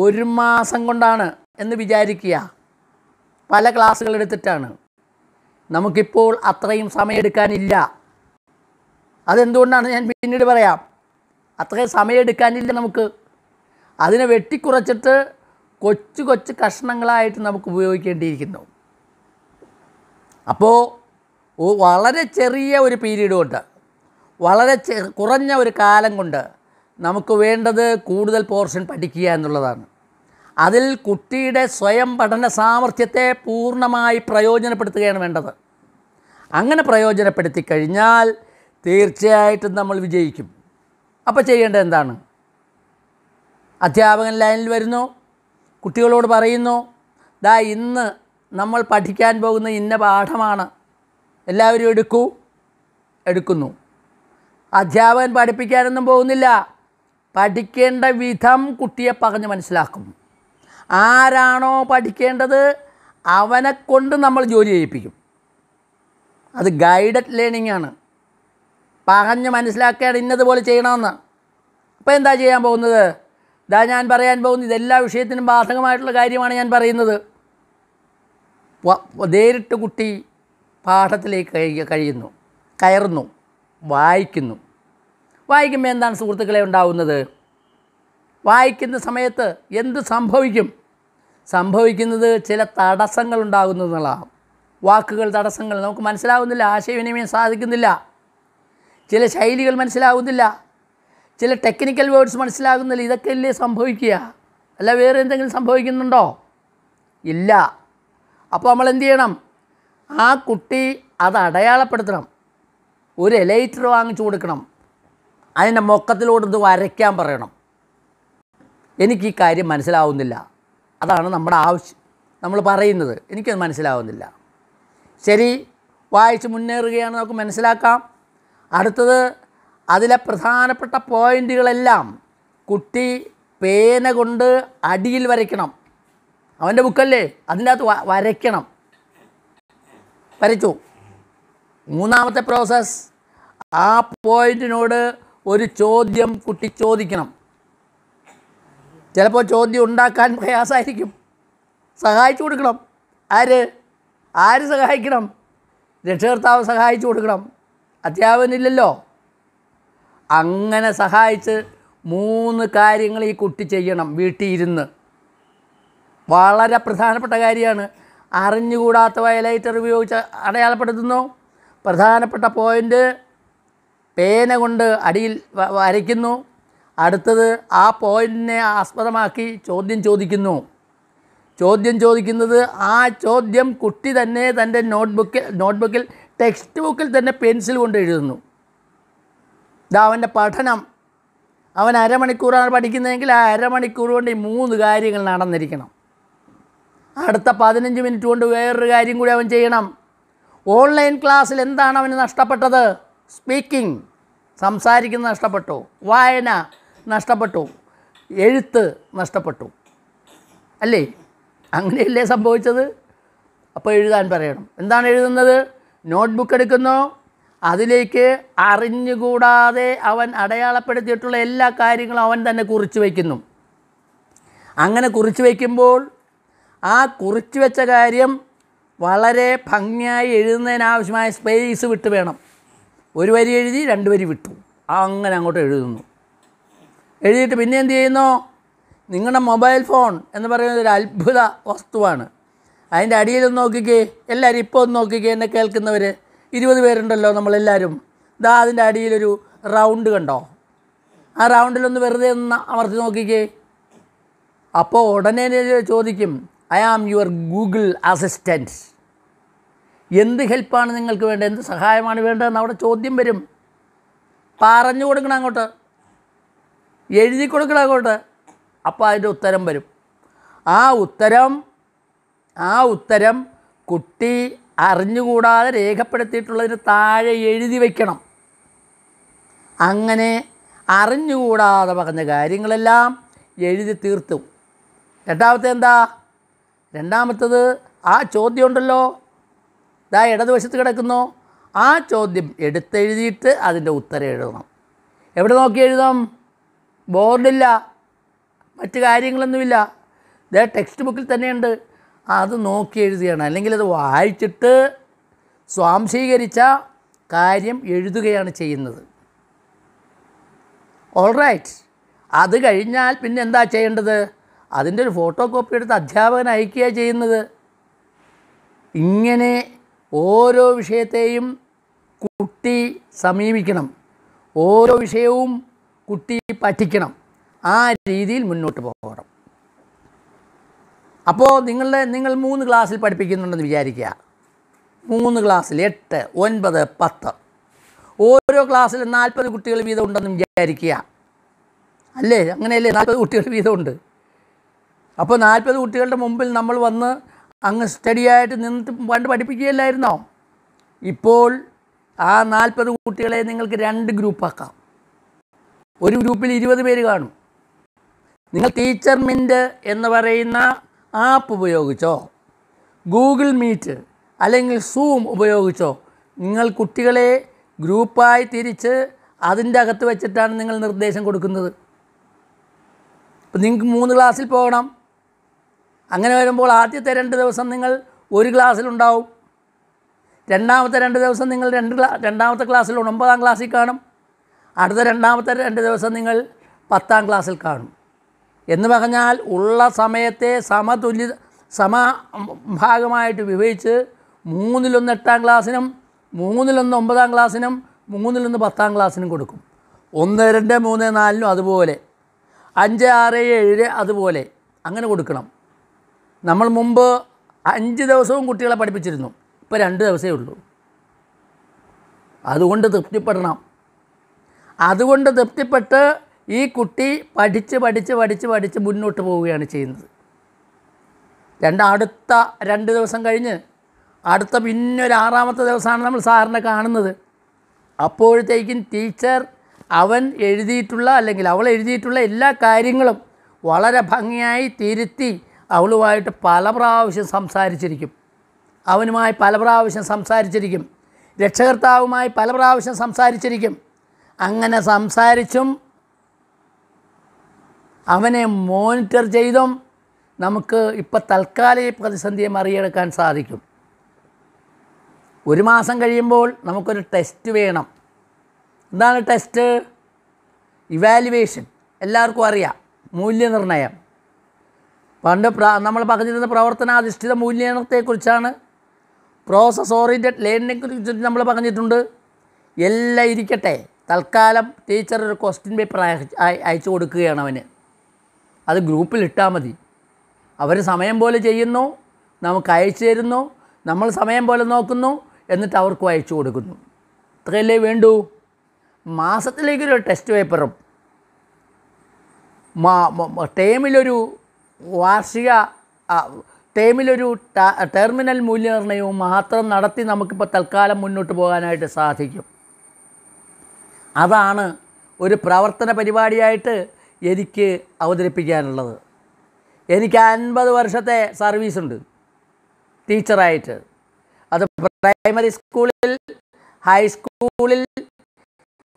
ഒരു മാസം കൊണ്ടാണ് എന്ന് വിചാരിക്കുക പല ക്ലാസ്സുകൾ എടുത്തിട്ടാണ് നമുക്കിപ്പോൾ അത്രയും സമയമെടുക്കാനില്ല അതെന്തുകൊണ്ടാണ് ഞാൻ പിന്നീട് പറയാം അത്രയും സമയമെടുക്കാനില്ല നമുക്ക് അതിനെ വെട്ടിക്കുറച്ചിട്ട് കൊച്ചു കൊച്ചു കഷ്ണങ്ങളായിട്ട് നമുക്ക് ഉപയോഗിക്കേണ്ടിയിരിക്കുന്നു അപ്പോൾ വളരെ ചെറിയ ഒരു പീരീഡ് കൊണ്ട് വളരെ കുറഞ്ഞ ഒരു കാലം കൊണ്ട് നമുക്ക് വേണ്ടത് കൂടുതൽ പോർഷൻ പഠിക്കുക എന്നുള്ളതാണ് അതിൽ കുട്ടിയുടെ സ്വയം പഠന സാമർഥ്യത്തെ പൂർണ്ണമായി പ്രയോജനപ്പെടുത്തുകയാണ് വേണ്ടത് അങ്ങനെ പ്രയോജനപ്പെടുത്തി കഴിഞ്ഞാൽ തീർച്ചയായിട്ടും നമ്മൾ വിജയിക്കും അപ്പോൾ ചെയ്യേണ്ടത് എന്താണ് അധ്യാപകൻ ലൈനിൽ വരുന്നു കുട്ടികളോട് പറയുന്നു ദാ ഇന്ന് നമ്മൾ പഠിക്കാൻ പോകുന്ന ഇന്ന പാഠമാണ് എല്ലാവരും എടുക്കൂ എടുക്കുന്നു അധ്യാപകൻ പഠിപ്പിക്കാനൊന്നും പോകുന്നില്ല പഠിക്കേണ്ട വിധം കുട്ടിയെ പറഞ്ഞ് മനസ്സിലാക്കും ആരാണോ പഠിക്കേണ്ടത് അവനെക്കൊണ്ട് നമ്മൾ ജോലി ചെയ്യിപ്പിക്കും അത് ഗൈഡഡ് ലേണിംഗ് ആണ് പറഞ്ഞ് മനസ്സിലാക്കിയാണ് ഇന്നതുപോലെ ചെയ്യണമെന്ന് അപ്പോൾ എന്താ ചെയ്യാൻ പോകുന്നത് ഇതാ ഞാൻ പറയാൻ പോകുന്നത് ഇതെല്ലാ വിഷയത്തിനും ബാധകമായിട്ടുള്ള കാര്യമാണ് ഞാൻ പറയുന്നത് നേരിട്ട് കുട്ടി പാഠത്തിലേക്ക് കഴിയുന്നു കയറുന്നു വായിക്കുന്നു വായിക്കുമ്പോൾ എന്താണ് സുഹൃത്തുക്കളെ ഉണ്ടാവുന്നത് വായിക്കുന്ന സമയത്ത് എന്ത് സംഭവിക്കും സംഭവിക്കുന്നത് ചില തടസ്സങ്ങൾ ഉണ്ടാകുന്നു എന്നുള്ളതാണ് വാക്കുകൾ തടസ്സങ്ങൾ നമുക്ക് മനസ്സിലാവുന്നില്ല ആശയവിനിമയം സാധിക്കുന്നില്ല ചില ശൈലികൾ മനസ്സിലാവുന്നില്ല ചില ടെക്നിക്കൽ വേർഡ്സ് മനസ്സിലാകുന്നില്ല ഇതൊക്കെ ഇല്ലേ സംഭവിക്കുക അല്ല വേറെ എന്തെങ്കിലും സംഭവിക്കുന്നുണ്ടോ ഇല്ല അപ്പോൾ നമ്മൾ എന്ത് ചെയ്യണം ആ കുട്ടി അത് അടയാളപ്പെടുത്തണം ഒരു എലൈറ്റർ വാങ്ങിച്ചു കൊടുക്കണം അതിൻ്റെ മൊക്കത്തിലോട് ഇത് വരയ്ക്കാൻ പറയണം എനിക്ക് ഈ കാര്യം മനസ്സിലാവുന്നില്ല അതാണ് നമ്മുടെ ആവശ്യം നമ്മൾ പറയുന്നത് എനിക്കത് മനസ്സിലാവുന്നില്ല ശരി വായിച്ച് മുന്നേറുകയാണ് നമുക്ക് മനസ്സിലാക്കാം അടുത്തത് അതിലെ പ്രധാനപ്പെട്ട പോയിൻറ്റുകളെല്ലാം കുട്ടി പേന കൊണ്ട് അടിയിൽ വരയ്ക്കണം അവൻ്റെ ബുക്കല്ലേ അതിൻ്റെ അകത്ത് വരയ്ക്കണം വരച്ചു മൂന്നാമത്തെ പ്രോസസ്സ് ആ പോയിൻറ്റിനോട് ഒരു ചോദ്യം കുട്ടി ചോദിക്കണം ചിലപ്പോൾ ചോദ്യം ഉണ്ടാക്കാൻ പ്രയാസമായിരിക്കും സഹായിച്ചു കൊടുക്കണം ആര് ആര് സഹായിക്കണം രക്ഷകർത്താവ് സഹായിച്ചു കൊടുക്കണം അധ്യാപകനില്ലല്ലോ അങ്ങനെ സഹായിച്ച് മൂന്ന് കാര്യങ്ങൾ ഈ കുട്ടി ചെയ്യണം വീട്ടിൽ ഇരുന്ന് വളരെ പ്രധാനപ്പെട്ട കാര്യമാണ് അറിഞ്ഞുകൂടാത്ത വയലൈറ്റർ ഉപയോഗിച്ച് അടയാളപ്പെടുത്തുന്നു പ്രധാനപ്പെട്ട പോയിൻ്റ് പേന കൊണ്ട് അടിയിൽ വരയ്ക്കുന്നു അടുത്തത് ആ പോയിൻറ്റിനെ ആസ്പദമാക്കി ചോദ്യം ചോദിക്കുന്നു ചോദ്യം ചോദിക്കുന്നത് ആ ചോദ്യം കുട്ടി തന്നെ തൻ്റെ നോട്ട്ബുക്കിൽ നോട്ട്ബുക്കിൽ ടെക്സ്റ്റ് ബുക്കിൽ തന്നെ പെൻസിൽ കൊണ്ട് എഴുതുന്നു ഇതാ അവൻ്റെ പഠനം അവൻ അരമണിക്കൂറാണ് പഠിക്കുന്നതെങ്കിൽ ആ അരമണിക്കൂർ കൊണ്ട് ഈ മൂന്ന് കാര്യങ്ങൾ നടന്നിരിക്കണം അടുത്ത പതിനഞ്ച് മിനിറ്റ് കൊണ്ട് വേറൊരു കാര്യം കൂടി അവൻ ചെയ്യണം ഓൺലൈൻ ക്ലാസ്സിൽ എന്താണ് അവന് നഷ്ടപ്പെട്ടത് സ്പീക്കിംഗ് സംസാരിക്കുന്നത് നഷ്ടപ്പെട്ടു വായന നഷ്ടപ്പെട്ടു എഴുത്ത് നഷ്ടപ്പെട്ടു അല്ലേ അങ്ങനെയല്ലേ സംഭവിച്ചത് അപ്പോൾ എഴുതാൻ പറയണം എന്താണ് എഴുതുന്നത് നോട്ട്ബുക്ക് എടുക്കുന്നു അതിലേക്ക് അറിഞ്ഞുകൂടാതെ അവൻ അടയാളപ്പെടുത്തിയിട്ടുള്ള എല്ലാ കാര്യങ്ങളും അവൻ തന്നെ കുറിച്ച് വയ്ക്കുന്നു അങ്ങനെ കുറിച്ച് വയ്ക്കുമ്പോൾ ആ കുറിച്ച് വെച്ച കാര്യം വളരെ ഭംഗിയായി എഴുതുന്നതിനാവശ്യമായ സ്പേസ് വിട്ട് വേണം ഒരു വരി എഴുതി രണ്ട് വരി വിട്ടു അങ്ങനെ അങ്ങോട്ട് എഴുതുന്നു എഴുതിയിട്ട് പിന്നെ എന്ത് ചെയ്യുന്നു നിങ്ങളുടെ മൊബൈൽ ഫോൺ എന്ന് പറയുന്നത് ഒരു അത്ഭുത വസ്തുവാണ് അതിൻ്റെ ഒന്ന് നോക്കിക്കേ എല്ലാവരും ഇപ്പോൾ ഒന്ന് നോക്കിക്കേ എന്നെ കേൾക്കുന്നവർ ഇരുപത് പേരുണ്ടല്ലോ നമ്മളെല്ലാവരും ഇതാ അതിൻ്റെ അടിയിലൊരു റൗണ്ട് കണ്ടോ ആ റൗണ്ടിലൊന്ന് വെറുതെ ഒന്ന് അമർത്തി നോക്കിക്കേ അപ്പോൾ ഉടനെ ചോദിക്കും I am your Google assistant എന്ത് ഹെൽപ്പാണ് നിങ്ങൾക്ക് വേണ്ടത് എന്ത് സഹായമാണ് വേണ്ടതെന്ന് അവിടെ ചോദ്യം വരും പറഞ്ഞു കൊടുക്കണം അങ്ങോട്ട് എഴുതി കൊടുക്കണം അങ്ങോട്ട് അപ്പോൾ അതിൻ്റെ ഉത്തരം വരും ആ ഉത്തരം ആ ഉത്തരം കുട്ടി അറിഞ്ഞുകൂടാതെ രേഖപ്പെടുത്തിയിട്ടുള്ളതിന് താഴെ എഴുതി വയ്ക്കണം അങ്ങനെ അറിഞ്ഞുകൂടാതെ പറഞ്ഞ കാര്യങ്ങളെല്ലാം എഴുതി തീർത്തു രണ്ടാമത്തെ എന്താ രണ്ടാമത്തത് ആ ചോദ്യം ഉണ്ടല്ലോ ഇതാ ഇടതുവശത്ത് കിടക്കുന്നു ആ ചോദ്യം എടുത്തെഴുതിയിട്ട് അതിൻ്റെ ഉത്തരം എഴുതണം എവിടെ നോക്കി എഴുതാം ബോർഡില്ല മറ്റ് കാര്യങ്ങളൊന്നുമില്ല ഇതേ ടെക്സ്റ്റ് ബുക്കിൽ തന്നെയുണ്ട് അത് നോക്കി എഴുതുകയാണ് അല്ലെങ്കിൽ അത് വായിച്ചിട്ട് സ്വാംശീകരിച്ച കാര്യം എഴുതുകയാണ് ചെയ്യുന്നത് ഓൾറൈറ്റ് അത് കഴിഞ്ഞാൽ പിന്നെ എന്താ ചെയ്യേണ്ടത് അതിൻ്റെ ഒരു ഫോട്ടോ കോപ്പി എടുത്ത് അധ്യാപകൻ അയക്കുക ചെയ്യുന്നത് ഇങ്ങനെ ഓരോ വിഷയത്തെയും കുട്ടി സമീപിക്കണം ഓരോ വിഷയവും കുട്ടി പഠിക്കണം ആ രീതിയിൽ മുന്നോട്ട് പോകണം അപ്പോൾ നിങ്ങളുടെ നിങ്ങൾ മൂന്ന് ക്ലാസ്സിൽ പഠിപ്പിക്കുന്നുണ്ടെന്ന് വിചാരിക്കുക മൂന്ന് ക്ലാസ്സിൽ എട്ട് ഒൻപത് പത്ത് ഓരോ ക്ലാസ്സിൽ നാൽപ്പത് കുട്ടികൾ വീതം ഉണ്ടെന്ന് വിചാരിക്കുക അല്ലേ അങ്ങനെയല്ലേ നാൽപ്പത് കുട്ടികൾ വീതമുണ്ട് അപ്പോൾ നാൽപ്പത് കുട്ടികളുടെ മുമ്പിൽ നമ്മൾ വന്ന് അങ്ങ് ആയിട്ട് നിന്നിട്ട് പണ്ട് പഠിപ്പിക്കുകയല്ലായിരുന്നോ ഇപ്പോൾ ആ നാൽപ്പത് കുട്ടികളെ നിങ്ങൾക്ക് രണ്ട് ഗ്രൂപ്പാക്കാം ഒരു ഗ്രൂപ്പിൽ ഇരുപത് പേര് കാണും നിങ്ങൾ ടീച്ചർ മിൻറ്റ് എന്ന് പറയുന്ന ആപ്പ് ഉപയോഗിച്ചോ ഗൂഗിൾ മീറ്റ് അല്ലെങ്കിൽ സൂം ഉപയോഗിച്ചോ നിങ്ങൾ കുട്ടികളെ ഗ്രൂപ്പായി തിരിച്ച് അതിൻ്റെ അകത്ത് വെച്ചിട്ടാണ് നിങ്ങൾ നിർദ്ദേശം കൊടുക്കുന്നത് നിങ്ങൾക്ക് മൂന്ന് ക്ലാസ്സിൽ പോകണം അങ്ങനെ വരുമ്പോൾ ആദ്യത്തെ രണ്ട് ദിവസം നിങ്ങൾ ഒരു ക്ലാസ്സിലുണ്ടാവും രണ്ടാമത്തെ രണ്ട് ദിവസം നിങ്ങൾ രണ്ട് ക്ലാ രണ്ടാമത്തെ ക്ലാസ്സിൽ ഒമ്പതാം ക്ലാസ്സിൽ കാണും അടുത്ത രണ്ടാമത്തെ രണ്ട് ദിവസം നിങ്ങൾ പത്താം ക്ലാസ്സിൽ കാണും എന്ന് പറഞ്ഞാൽ ഉള്ള സമയത്തെ സമതുല്യ സമ ഭാഗമായിട്ട് വിഭജിച്ച് മൂന്നിലൊന്ന് എട്ടാം ക്ലാസ്സിനും മൂന്നിലൊന്ന് ഒമ്പതാം ക്ലാസ്സിനും മൂന്നിലൊന്ന് പത്താം ക്ലാസ്സിനും കൊടുക്കും ഒന്ന് രണ്ട് മൂന്ന് നാലിനും അതുപോലെ അഞ്ച് ആറ് ഏഴ് അതുപോലെ അങ്ങനെ കൊടുക്കണം നമ്മൾ മുമ്പ് അഞ്ച് ദിവസവും കുട്ടികളെ പഠിപ്പിച്ചിരുന്നു ഇപ്പോൾ രണ്ട് ദിവസമേ ഉള്ളൂ അതുകൊണ്ട് തൃപ്തിപ്പെടണം അതുകൊണ്ട് തൃപ്തിപ്പെട്ട് ഈ കുട്ടി പഠിച്ച് പഠിച്ച് പഠിച്ച് പഠിച്ച് മുന്നോട്ട് പോവുകയാണ് ചെയ്യുന്നത് രണ്ട് അടുത്ത രണ്ട് ദിവസം കഴിഞ്ഞ് അടുത്ത പിന്നൊരു ആറാമത്തെ ദിവസമാണ് നമ്മൾ സാറിനെ കാണുന്നത് അപ്പോഴത്തേക്കും ടീച്ചർ അവൻ എഴുതിയിട്ടുള്ള അല്ലെങ്കിൽ അവൾ എഴുതിയിട്ടുള്ള എല്ലാ കാര്യങ്ങളും വളരെ ഭംഗിയായി തിരുത്തി അവളുമായിട്ട് പല പ്രാവശ്യം സംസാരിച്ചിരിക്കും അവനുമായി പല പ്രാവശ്യം സംസാരിച്ചിരിക്കും രക്ഷകർത്താവുമായി പല പ്രാവശ്യം സംസാരിച്ചിരിക്കും അങ്ങനെ സംസാരിച്ചും അവനെ മോണിറ്റർ ചെയ്തും നമുക്ക് ഇപ്പോൾ തൽക്കാലം പ്രതിസന്ധിയെ മറികടക്കാൻ സാധിക്കും ഒരു മാസം കഴിയുമ്പോൾ നമുക്കൊരു ടെസ്റ്റ് വേണം എന്താണ് ടെസ്റ്റ് ഇവാലുവേഷൻ എല്ലാവർക്കും അറിയാം മൂല്യനിർണ്ണയം പണ്ട് നമ്മൾ പറഞ്ഞിരുന്ന പ്രവർത്തനാധിഷ്ഠിത മൂല്യത്തെക്കുറിച്ചാണ് പ്രോസസ് ഓറിയൻറ്റഡ് ലേണിനെ കുറിച്ച് നമ്മൾ പറഞ്ഞിട്ടുണ്ട് എല്ലാം ഇരിക്കട്ടെ തൽക്കാലം ടീച്ചർ ഒരു ക്വസ്റ്റ്യൻ പേപ്പർ അയച്ചു കൊടുക്കുകയാണ് അവന് അത് ഗ്രൂപ്പിൽ ഇട്ടാൽ മതി അവർ സമയം പോലെ ചെയ്യുന്നു നമുക്ക് അയച്ചു തരുന്നു നമ്മൾ സമയം പോലെ നോക്കുന്നു എന്നിട്ട് അവർക്കും അയച്ചു കൊടുക്കുന്നു ഇത്രയല്ലേ വേണ്ടു മാസത്തിലേക്കൊരു ടെസ്റ്റ് പേപ്പറും മാ ടേമിലൊരു വാർഷിക ടേമിലൊരു ടെർമിനൽ മൂല്യനിർണ്ണയവും മാത്രം നടത്തി നമുക്കിപ്പോൾ തൽക്കാലം മുന്നോട്ട് പോകാനായിട്ട് സാധിക്കും അതാണ് ഒരു പ്രവർത്തന പരിപാടിയായിട്ട് എനിക്ക് അവതരിപ്പിക്കാനുള്ളത് എനിക്ക് അൻപത് വർഷത്തെ സർവീസുണ്ട് ടീച്ചറായിട്ട് അത് പ്രൈമറി സ്കൂളിൽ ഹൈസ്കൂളിൽ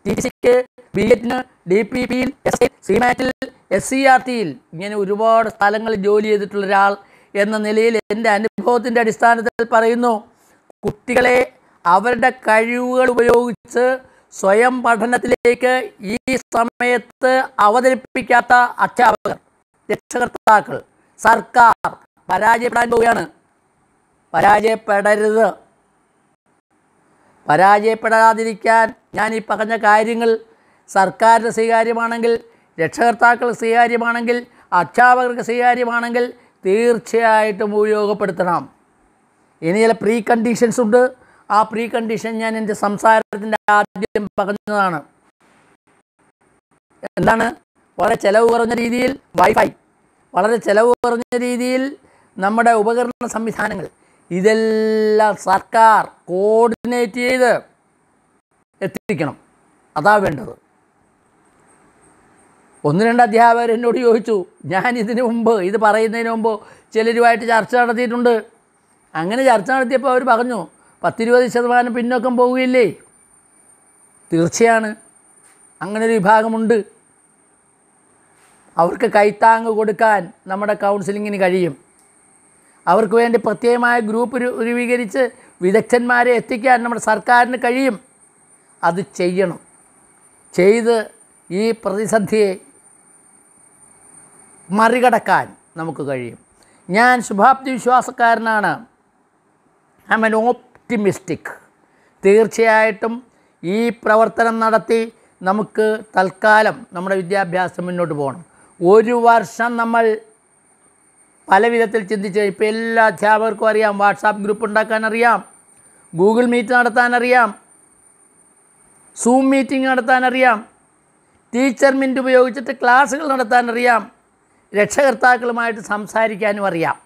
ടി സിക്ക് ബി എഡിന് ഡി പി പിയിൽ എസ് സി മാറ്റിൽ എസ് സി e ആർ ടിയിൽ ഇങ്ങനെ ഒരുപാട് സ്ഥലങ്ങളിൽ ജോലി ചെയ്തിട്ടുള്ള ഒരാൾ എന്ന നിലയിൽ എൻ്റെ അനുഭവത്തിൻ്റെ അടിസ്ഥാനത്തിൽ പറയുന്നു കുട്ടികളെ അവരുടെ കഴിവുകൾ ഉപയോഗിച്ച് സ്വയം പഠനത്തിലേക്ക് ഈ സമയത്ത് അവതരിപ്പിക്കാത്ത അധ്യാപകർ രക്ഷകർത്താക്കൾ സർക്കാർ പരാജയപ്പെടാൻ പോവുകയാണ് പരാജയപ്പെടരുത് പരാജയപ്പെടാതിരിക്കാൻ ഞാൻ ഈ പറഞ്ഞ കാര്യങ്ങൾ സർക്കാരിന് സ്വീകാര്യമാണെങ്കിൽ രക്ഷകർത്താക്കൾ സ്വീകാര്യമാണെങ്കിൽ അധ്യാപകർക്ക് സ്വീകാര്യമാണെങ്കിൽ തീർച്ചയായിട്ടും ഉപയോഗപ്പെടുത്തണം ഇനി ചില പ്രീ കണ്ടീഷൻസ് ഉണ്ട് ആ പ്രീ കണ്ടീഷൻ ഞാൻ എൻ്റെ സംസാരത്തിൻ്റെ ആദ്യം പറഞ്ഞതാണ് എന്താണ് വളരെ ചിലവ് കുറഞ്ഞ രീതിയിൽ വൈഫൈ വളരെ ചിലവ് കുറഞ്ഞ രീതിയിൽ നമ്മുടെ ഉപകരണ സംവിധാനങ്ങൾ ഇതെല്ലാം സർക്കാർ കോർഡിനേറ്റ് ചെയ്ത് എത്തിക്കണം അതാ വേണ്ടത് ഒന്ന് രണ്ട് അധ്യാപകർ എന്നോട് ചോദിച്ചു ഞാൻ ഇതിനു മുമ്പ് ഇത് പറയുന്നതിന് മുമ്പ് ചിലരുമായിട്ട് ചർച്ച നടത്തിയിട്ടുണ്ട് അങ്ങനെ ചർച്ച നടത്തിയപ്പോൾ അവർ പറഞ്ഞു പത്തിരുപത് ശതമാനം പിന്നോക്കം പോവുകയില്ലേ തീർച്ചയാണ് അങ്ങനൊരു വിഭാഗമുണ്ട് അവർക്ക് കൈത്താങ് കൊടുക്കാൻ നമ്മുടെ കൗൺസിലിങ്ങിന് കഴിയും അവർക്ക് വേണ്ടി പ്രത്യേകമായ ഗ്രൂപ്പ് രൂപീകരിച്ച് വിദഗ്ധന്മാരെ എത്തിക്കാൻ നമ്മുടെ സർക്കാരിന് കഴിയും അത് ചെയ്യണം ചെയ്ത് ഈ പ്രതിസന്ധിയെ മറികടക്കാൻ നമുക്ക് കഴിയും ഞാൻ ശുഭാപ്തി വിശ്വാസക്കാരനാണ് ഐ എം എൻ ഓപ്റ്റിമിസ്റ്റിക് തീർച്ചയായിട്ടും ഈ പ്രവർത്തനം നടത്തി നമുക്ക് തൽക്കാലം നമ്മുടെ വിദ്യാഭ്യാസം മുന്നോട്ട് പോകണം ഒരു വർഷം നമ്മൾ പല വിധത്തിൽ ചിന്തിച്ച് ഇപ്പോൾ എല്ലാ അധ്യാപകർക്കും അറിയാം വാട്സാപ്പ് ഗ്രൂപ്പ് ഉണ്ടാക്കാൻ അറിയാം ഗൂഗിൾ മീറ്റ് നടത്താൻ അറിയാം സൂം മീറ്റിംഗ് നടത്താൻ അറിയാം ടീച്ചർ മിൻറ്റ് ഉപയോഗിച്ചിട്ട് ക്ലാസ്സുകൾ നടത്താൻ അറിയാം രക്ഷകർത്താക്കളുമായിട്ട് സംസാരിക്കാനും അറിയാം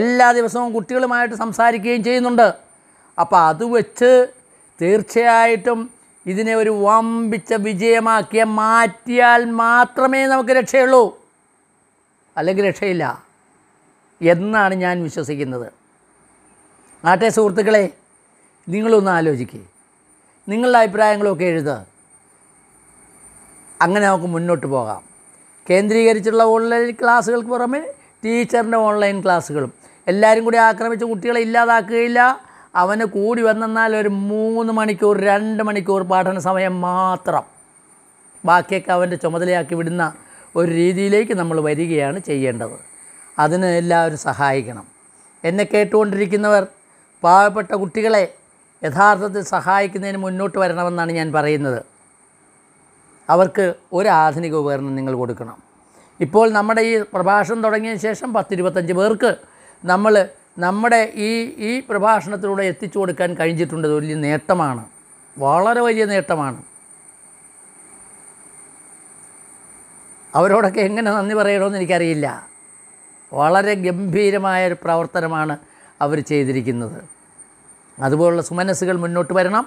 എല്ലാ ദിവസവും കുട്ടികളുമായിട്ട് സംസാരിക്കുകയും ചെയ്യുന്നുണ്ട് അപ്പോൾ അത് വെച്ച് തീർച്ചയായിട്ടും ഇതിനെ ഒരു വമ്പിച്ച വിജയമാക്കിയ മാറ്റിയാൽ മാത്രമേ നമുക്ക് രക്ഷയുള്ളൂ അല്ലെങ്കിൽ രക്ഷയില്ല എന്നാണ് ഞാൻ വിശ്വസിക്കുന്നത് നാട്ടെ സുഹൃത്തുക്കളെ നിങ്ങളൊന്ന് ആലോചിക്കുക നിങ്ങളുടെ അഭിപ്രായങ്ങളൊക്കെ എഴുതുക അങ്ങനെ നമുക്ക് മുന്നോട്ട് പോകാം കേന്ദ്രീകരിച്ചുള്ള ഓൺലൈൻ ക്ലാസ്സുകൾക്ക് പുറമെ ടീച്ചറിൻ്റെ ഓൺലൈൻ ക്ലാസ്സുകളും എല്ലാവരും കൂടി ആക്രമിച്ച് കുട്ടികളെ ഇല്ലാതാക്കുകയില്ല അവന് കൂടി വന്നെന്നാൽ ഒരു മൂന്ന് മണിക്കൂർ രണ്ട് മണിക്കൂർ പഠന സമയം മാത്രം ബാക്കിയൊക്കെ അവൻ്റെ ചുമതലയാക്കി വിടുന്ന ഒരു രീതിയിലേക്ക് നമ്മൾ വരികയാണ് ചെയ്യേണ്ടത് അതിന് എല്ലാവരും സഹായിക്കണം എന്നെ കേട്ടുകൊണ്ടിരിക്കുന്നവർ പാവപ്പെട്ട കുട്ടികളെ യഥാർത്ഥത്തിൽ സഹായിക്കുന്നതിന് മുന്നോട്ട് വരണമെന്നാണ് ഞാൻ പറയുന്നത് അവർക്ക് ഒരു ആധുനിക ഉപകരണം നിങ്ങൾ കൊടുക്കണം ഇപ്പോൾ നമ്മുടെ ഈ പ്രഭാഷണം തുടങ്ങിയ ശേഷം പത്തിരുപത്തഞ്ച് പേർക്ക് നമ്മൾ നമ്മുടെ ഈ ഈ പ്രഭാഷണത്തിലൂടെ എത്തിച്ചു കൊടുക്കാൻ കഴിഞ്ഞിട്ടുണ്ടത് വലിയ നേട്ടമാണ് വളരെ വലിയ നേട്ടമാണ് അവരോടൊക്കെ എങ്ങനെ നന്ദി പറയണമെന്ന് എനിക്കറിയില്ല വളരെ ഗംഭീരമായ ഒരു പ്രവർത്തനമാണ് അവർ ചെയ്തിരിക്കുന്നത് അതുപോലുള്ള സുമനസ്സുകൾ മുന്നോട്ട് വരണം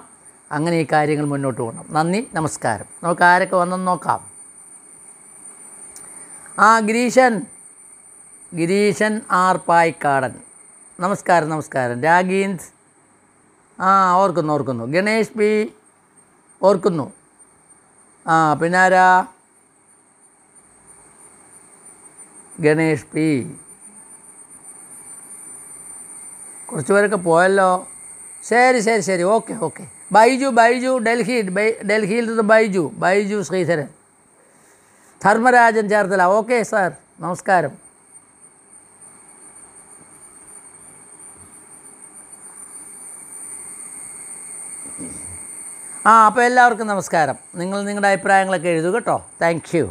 അങ്ങനെ ഈ കാര്യങ്ങൾ മുന്നോട്ട് പോകണം നന്ദി നമസ്കാരം നമുക്ക് ആരൊക്കെ വന്നെന്ന് നോക്കാം ആ ഗിരീശൻ ഗിരീശൻ ആർ പായ്ക്കാടൻ നമസ്കാരം നമസ്കാരം രാഗീൻസ് ആ ഓർക്കുന്നു ഓർക്കുന്നു ഗണേഷ് പി ഓർക്കുന്നു ആ പിന്നാരാ ഗണേഷ് പി കുറച്ച് പേരൊക്കെ പോയല്ലോ ശരി ശരി ശരി ഓക്കെ ഓക്കെ ബൈജു ബൈജു ഡൽഹി ഡൽഹിയിൽ നിന്ന് ബൈജു ബൈജു ശ്രീധരൻ ധർമ്മരാജൻ ചേർത്തല ഓക്കെ സാർ നമസ്കാരം ആ അപ്പോൾ എല്ലാവർക്കും നമസ്കാരം നിങ്ങൾ നിങ്ങളുടെ അഭിപ്രായങ്ങളൊക്കെ എഴുതുക കേട്ടോ താങ്ക് യു